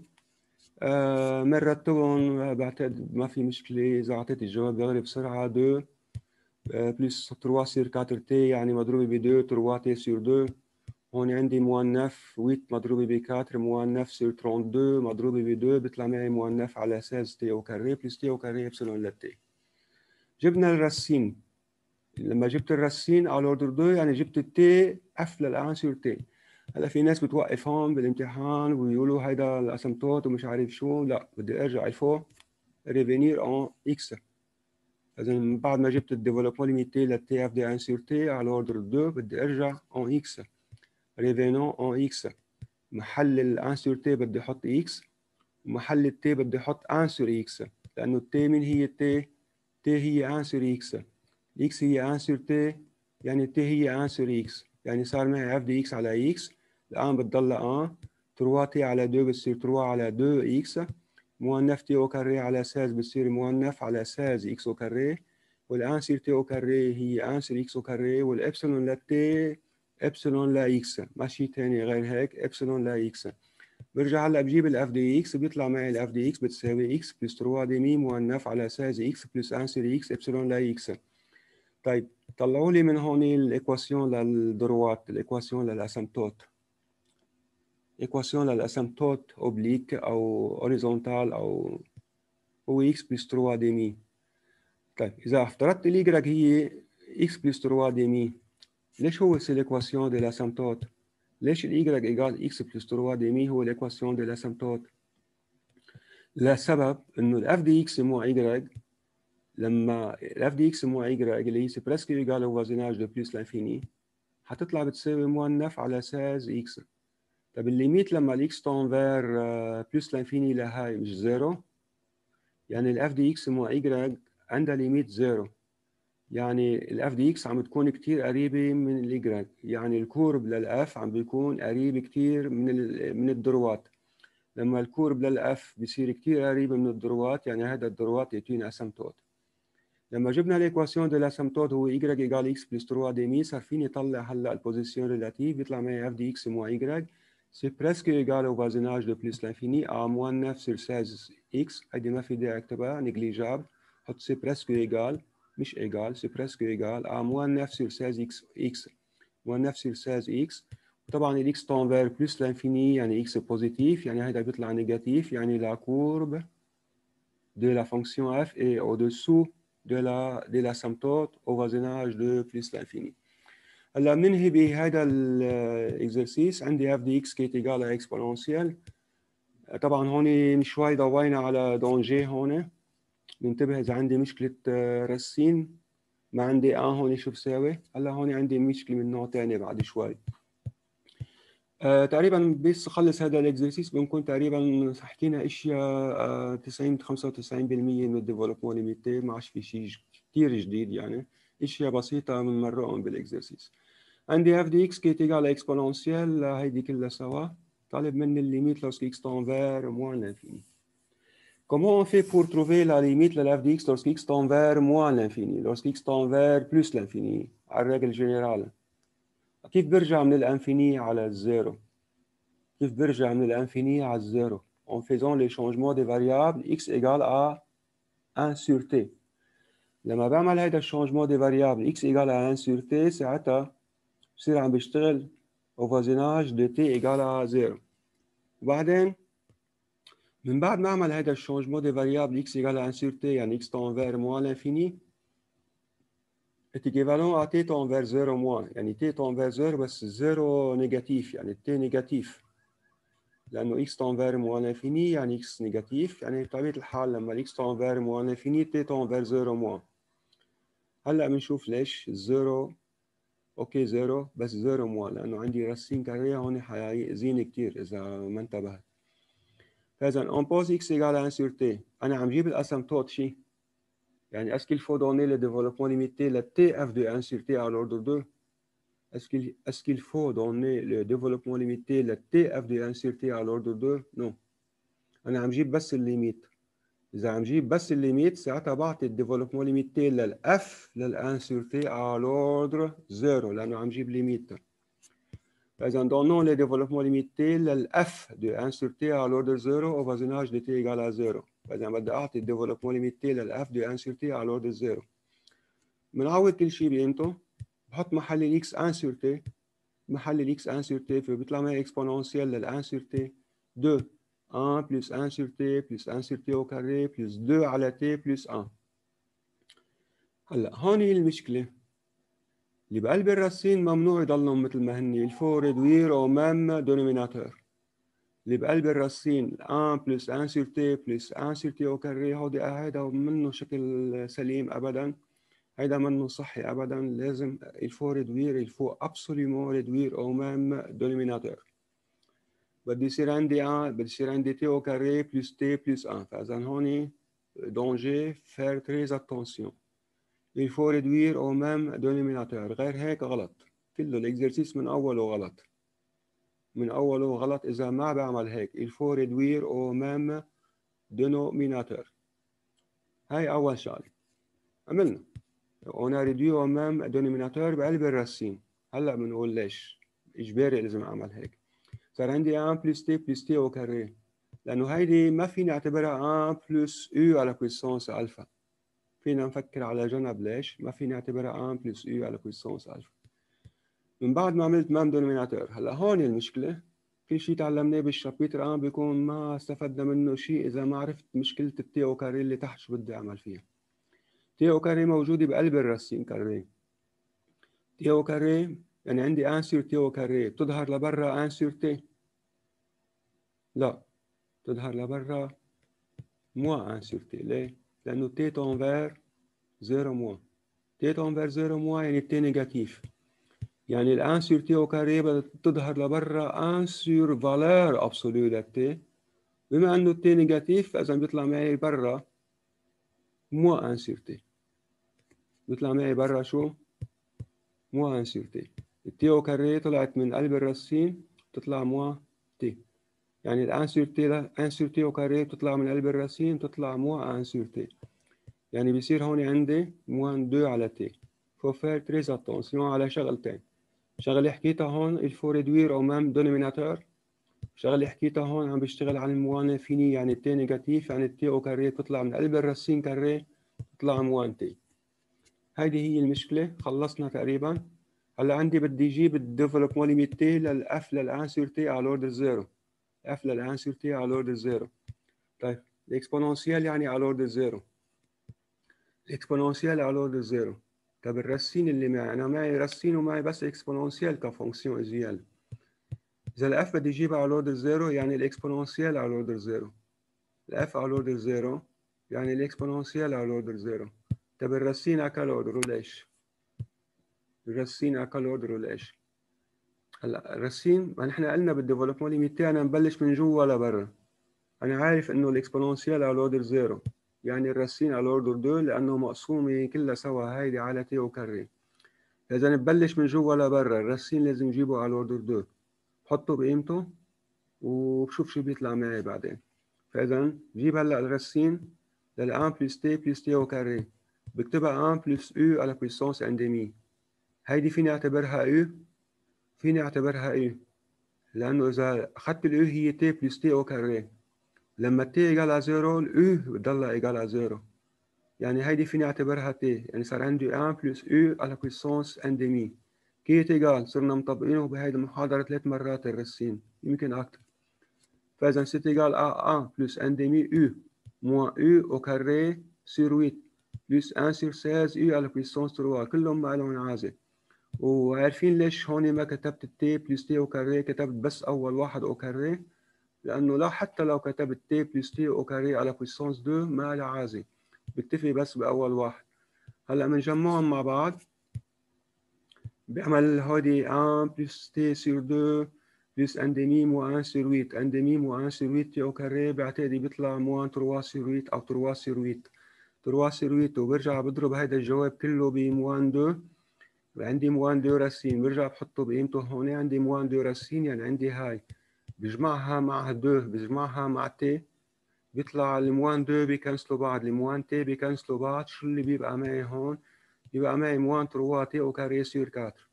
مرتبهم بعتقد ما في مشكله اذا اعطيت الجواب دغري بسرعه 2 بلس 3 سير 4 تي يعني مضروبه ب 2 3 تي سير 2 هون عندي موان 9 8 مضروبه ب 4 موان 9 سير 32 مضروبه ب 2 بيطلع معي موان 9 على 16 تي او كاري بلس تي او كاري ابسلون لتي جبنا الرسيم لما جبت الرسين على الاوردر دو يعني جبت التي اف الانسر تي هلا في ناس بتوقف هون بالامتحان ويقولوا هيدا الاسمتوت ومش عارف شو لا بدي ارجع لفوق ريفينير اون اكس اذا بعد ما جبت الديفلوبمون ليميتي للتي اف دي انسر تي على الاوردر دو بدي ارجع اون اكس ريفينون اون اكس محل الانسر تي بدي احط اكس ومحل التي بدي احط انسر اكس لانه التي من هي التي؟ تي هي انسر اكس x هي ان سور تي يعني تي هي ان سور اكس يعني صار معي اف دي اكس على اكس الان بتضل 1 3 تي على 2 بتصير 3 على 2 اكس مؤنف تي او كاري على 16 بتصير مؤنف على 16 اكس او كاري والان سير تي او كاري هي ان سور اكس او كاري والابسلون للتي ابسلون لا اكس ما شيء ثاني غير هيك ابسلون لا اكس برجع هلا بجيب الاف دي اكس بيطلع معي الاف دي اكس بتساوي اكس بلس 3 دي مي مؤنف على 16 اكس بلس ان سير اكس ابسلون لا اكس Donc, regardez l'équation de la droite, l'équation de l'asymptote. L'équation de l'asymptote oblique ou horizontale ou x plus 3 demi. Donc, si j'ai appris y est x plus 3 demi, pourquoi est-ce l'équation de l'asymptote y égale x plus 3 l'équation de l'asymptote La raison est que le f de x moins y, لما الاف دي اكس مو اي اللي هي بريسك ايجال او فازيناج دو بليس لانفيني حتطلع بتساوي مؤنف على ساز اكس طب الليميت لما الاكس تنفير آه، بلس لانفيني لهاي مش زيرو يعني الاف دي اكس مو اي عندها ليميت زيرو يعني الاف دي اكس عم تكون كتير قريبه من الايجرا يعني الكورب للاف عم بيكون قريب كتير من من الدروات لما الكورب للاف بصير كتير قريب من الدروات يعني هذا الدروات يعطينا اسمتوت l'équation de l'asymptote où y égale x plus 3 demi, ça finit à la position relative, vite la main f de x moins y, c'est presque égal au voisinage de plus l'infini, à moins 9 sur 16x, c'est presque égal, c'est presque égal à moins 9 sur 16x, moins 9 sur 16x, x tend vers plus l'infini, un x positif, il y a négatif, il y a courbe de la fonction f, et au-dessous, de la, de l'asymptote au voisinage de plus l'infini. هلا بننهي بهذا الاكزرسيس عندي f dx اكس كي تيجا على اكسبوننسيال طبعا هون من شوي ضوينا على دونجي هون ننتبه اذا عندي مشكله رسين ما عندي اه هون شو بساوي هلا هون عندي مشكله من نوع ثاني بعد شوي آه، تقريبا بس خلص هذا الاكزرسيس بنكون تقريبا حكينا اشياء 90 95% من الديفلوبمون ليميتي ما عادش في شيء كثير جديد يعني اشياء بسيطه بنمرقهم بالاكزرسيس عندي اف دي اكس كي على اكسبونونسيال آه، هيدي كلها سوا طالب مني الليميت لوسك اكس تون فير موان لانفيني كومون on fait pour trouver لا limite de l'f de x lorsque x فير موان moins لو lorsque x tend بلوس plus على à جينيرال كيف برجع من الانفيني على الزيرو كيف برجع من l'infini على الزيرو en faisant les changements des variables x égale à 1 sur t لما بعمل du changement دي فاريابل x égale à 1 sur t c'est بصير عم بشتغل au voisinage de t égale à 0 وبعدين من بعد ما اعمل هيدا changement دي فاريابل x égale à 1 sur t يعني x tend vers moins l'infini est ا تي θ envers زيرو موان يعني θ envers زيرو بس زيرو نيجاتيف يعني تي نيجاتيف لانه x تنفير موان انفيني يعني x نيجاتيف يعني بطبيعه الحال لما الاكس تنفير موان انفيني t تنفير زيرو موان هلا بنشوف ليش زيرو اوكي زيرو بس زيرو موان لانه عندي راسين كاريه هون حيأذيني كثير اذا ما انتبهت فاذا امبوز اكس x égale 1 sur انا عم جيب الاسمتوت توت شي Est-ce qu'il faut donner le développement limité, le TF de 1 à l'ordre 2 Est-ce qu'il faut donner le développement limité, le TF de 1 à l'ordre 2 Non. Nous avons dit que limite. la limite. Nous avons limite c'est la limite, c'est le développement limité, de F de 1 à l'ordre 0. Nous avons dit la limite. En donnons le développement limité, de F de 1 à l'ordre 0 au voisinage de T égal à 0. فاذا بدي اعطي الديفلوبمون ليميتي للاف دي انسيرتي على الورد الزيرو بنعوض كل شيء بقيمته بحط محل الاكس انسيرتي محل الاكس انسيرتي فبيطلع معي اكسبوننسيال للانسيرتي 2 1 بلس انسيرتي بلس انسيرتي او كاري بلس 2 على تي بلس 1 هلا هون هي المشكله اللي بقلب الراسين ممنوع يضلهم مثل ما هن الفورد وير او مام دونيميناتور اللي بقلب الرصين 1 بلس ان سور تي بلس ان سور تي او كاري هودي هيدا منه شكل سليم ابدا هيدا منه صحي ابدا لازم الفو ريدوير الفو ابسوليمون ريدوير او ميم دوميناتور بدي يصير عندي ان آه، بدي يصير عندي تي او كاري بلس تي بلس ان فاذا هوني دونجي فير تريز اتونسيون الفو ريدوير او ميم دوميناتور غير هيك غلط كله الاكزرسيس من اوله غلط من اوله غلط اذا ما بعمل هيك الفو ريدوير او مام دينوميناتور هاي اول شغله عملنا اون ريدوي او مام دينوميناتور بقلب الرسيم هلا بنقول ليش اجباري لازم اعمل هيك صار عندي ان بلس تي بلس تي او كاري لانه هيدي ما فيني اعتبرها ان بلس او على بويسونس الفا فينا نفكر على جنب ليش ما فيني اعتبرها ان بلس او على بويسونس الفا من بعد ما عملت مان دونوميناتور هلا هون المشكله في شيء تعلمناه بالشابيتر انا بيكون ما استفدنا منه شيء اذا ما عرفت مشكله التيو كاري اللي تحت شو بدي اعمل فيها تيو كاري موجوده بقلب الرسيم كاري تيو كاري يعني عندي انسر تيو كاري بتظهر لبرا انسر تي لا بتظهر لبرا موا انسر تي ليه؟ لانه تي تونفير زيرو موا تي تونفير زيرو موا يعني تي نيجاتيف يعني او كاري بدها تظهر لبرا ان سير فالير ابسوليو للتي بما انه التي نيجاتيف اذا بيطلع معي برا مو تي بيطلع معي برا شو؟ مو تي التي كاري طلعت من قلب الرسيم بتطلع مو تي يعني الان ان تي او كاري بتطلع من قلب الرسيم بتطلع مو تي يعني بيصير هون عندي موان دو على تي فوفير تريز اتونسيون على شغلتين شغله حكيتها هون الفو ريدوير او مام دونيميناتور شغله حكيتها هون عم بشتغل على الموانة فيني يعني التي نيجاتيف يعني التي او كاري تطلع من قلب الرسين كاري تطلع موان تي هيدي هي المشكله خلصنا تقريبا هلا عندي بدي اجيب الديفلوبمون ليميتي للاف للانسر تي على الاوردر زيرو اف للانسر تي على الاوردر زيرو طيب الاكسبونونسيال يعني على الاوردر زيرو الاكسبوننسيال على الاوردر زيرو طب الراسين اللي معي انا معي راسين ومعي بس اكسبوننسيال كفونكسيون ازيال اذا الاف بدي اجيبها على الاوردر زيرو يعني الاكسبوننسيال على الاوردر زيرو الاف على الاوردر زيرو يعني الاكسبوننسيال على الاوردر زيرو طب الراسين على كل اوردر وليش؟ الراسين على كل اوردر وليش؟ هلا الراسين ما يعني نحن قلنا بالديفلوبمون ليميتي انا نبلش من جوا لبرا انا عارف انه الاكسبوننسيال على الاوردر زيرو يعني الرسين على الاوردر دول لأنه مقسومة كلها سوا هيدي على تي وكري إذا نبلش من جوا لبرا الرسين لازم نجيبه على الاوردر دول بحطه بقيمته وبشوف شو بيطلع معي بعدين فإذا جيب هلا الرسين للان بلس تي بلس تي او كاري بكتبها ان بلس او على بويسونس ان هيدي فيني اعتبرها او فيني اعتبرها او لانه اذا اخذت الاو هي تي بلس تي او كاري لما تي ايجال على زيرو الاو بتضل ايجال على زيرو يعني هيدي فيني اعتبرها تي يعني صار عندي ان بلس او على بويسونس ان ديمي كي ايجال صرنا مطبقينه بهيدي المحاضرة ثلاث مرات الرسين يمكن أكثر فإذا سي ايجال أ ان بلس ان ديمي او موان او او كاري سير 8 بلس 1 سير 16 او على بويسونس 3 كلهم ما عازي وعارفين ليش هون ما كتبت تي بلس تي او كاري كتبت بس أول واحد او كاري لانه لا حتى لو كتبت تي بلس تي او كاري على بويسونس 2 ما لها عازي بكتفي بس باول واحد هلا بنجمعهم مع بعض بيعمل هودي 1 بلس تي سير 2 بلس ان دي مو 1 سير 8 ان دي مو 1 سير 8 تي او كاري بعتقد بيطلع موان 3 سير 8 او 3 سير 8 3 سير 8 وبرجع بضرب هيدا الجواب كله 1 2 عندي موان دو راسين برجع بحطه بقيمته هون عندي موان دو راسين يعني عندي هاي بجمعها مع دو بجمعها مع تي بيطلع الموان دو بيكنسلوا بعض الموان تي بيكنسلوا بعض شو اللي بيبقى معي هون بيبقى معي موان تروا تي او كاري سير كاتر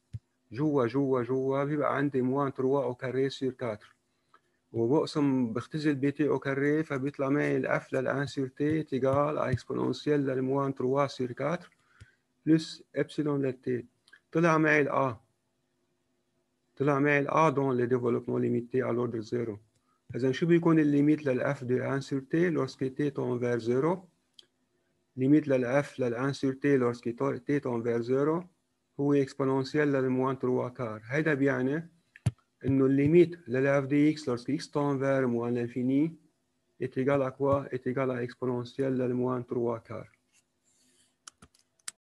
جوا جوا جوا بيبقى عندي موان تروا او كاري سير كاتر وبقسم بختزل بي تي او كاري فبيطلع معي الاف للان سير تي تيغال اكسبونونسيال للموان تروا سير كاتر بلس ابسيلون للتي طلع معي الأ طلع معي ال A dans le développement limité à l'ordre 0 إذا شو de الليميت sur t lorsque T tend vers 0 de ليميت sur t lorsque T tend vers 0 هو de للموان 3 كار هيدا بيعني انه الليميت l'F de x lorsque x tend vers moins l'infini est égal à quoi est égal à exponentielle de moins 3 quarts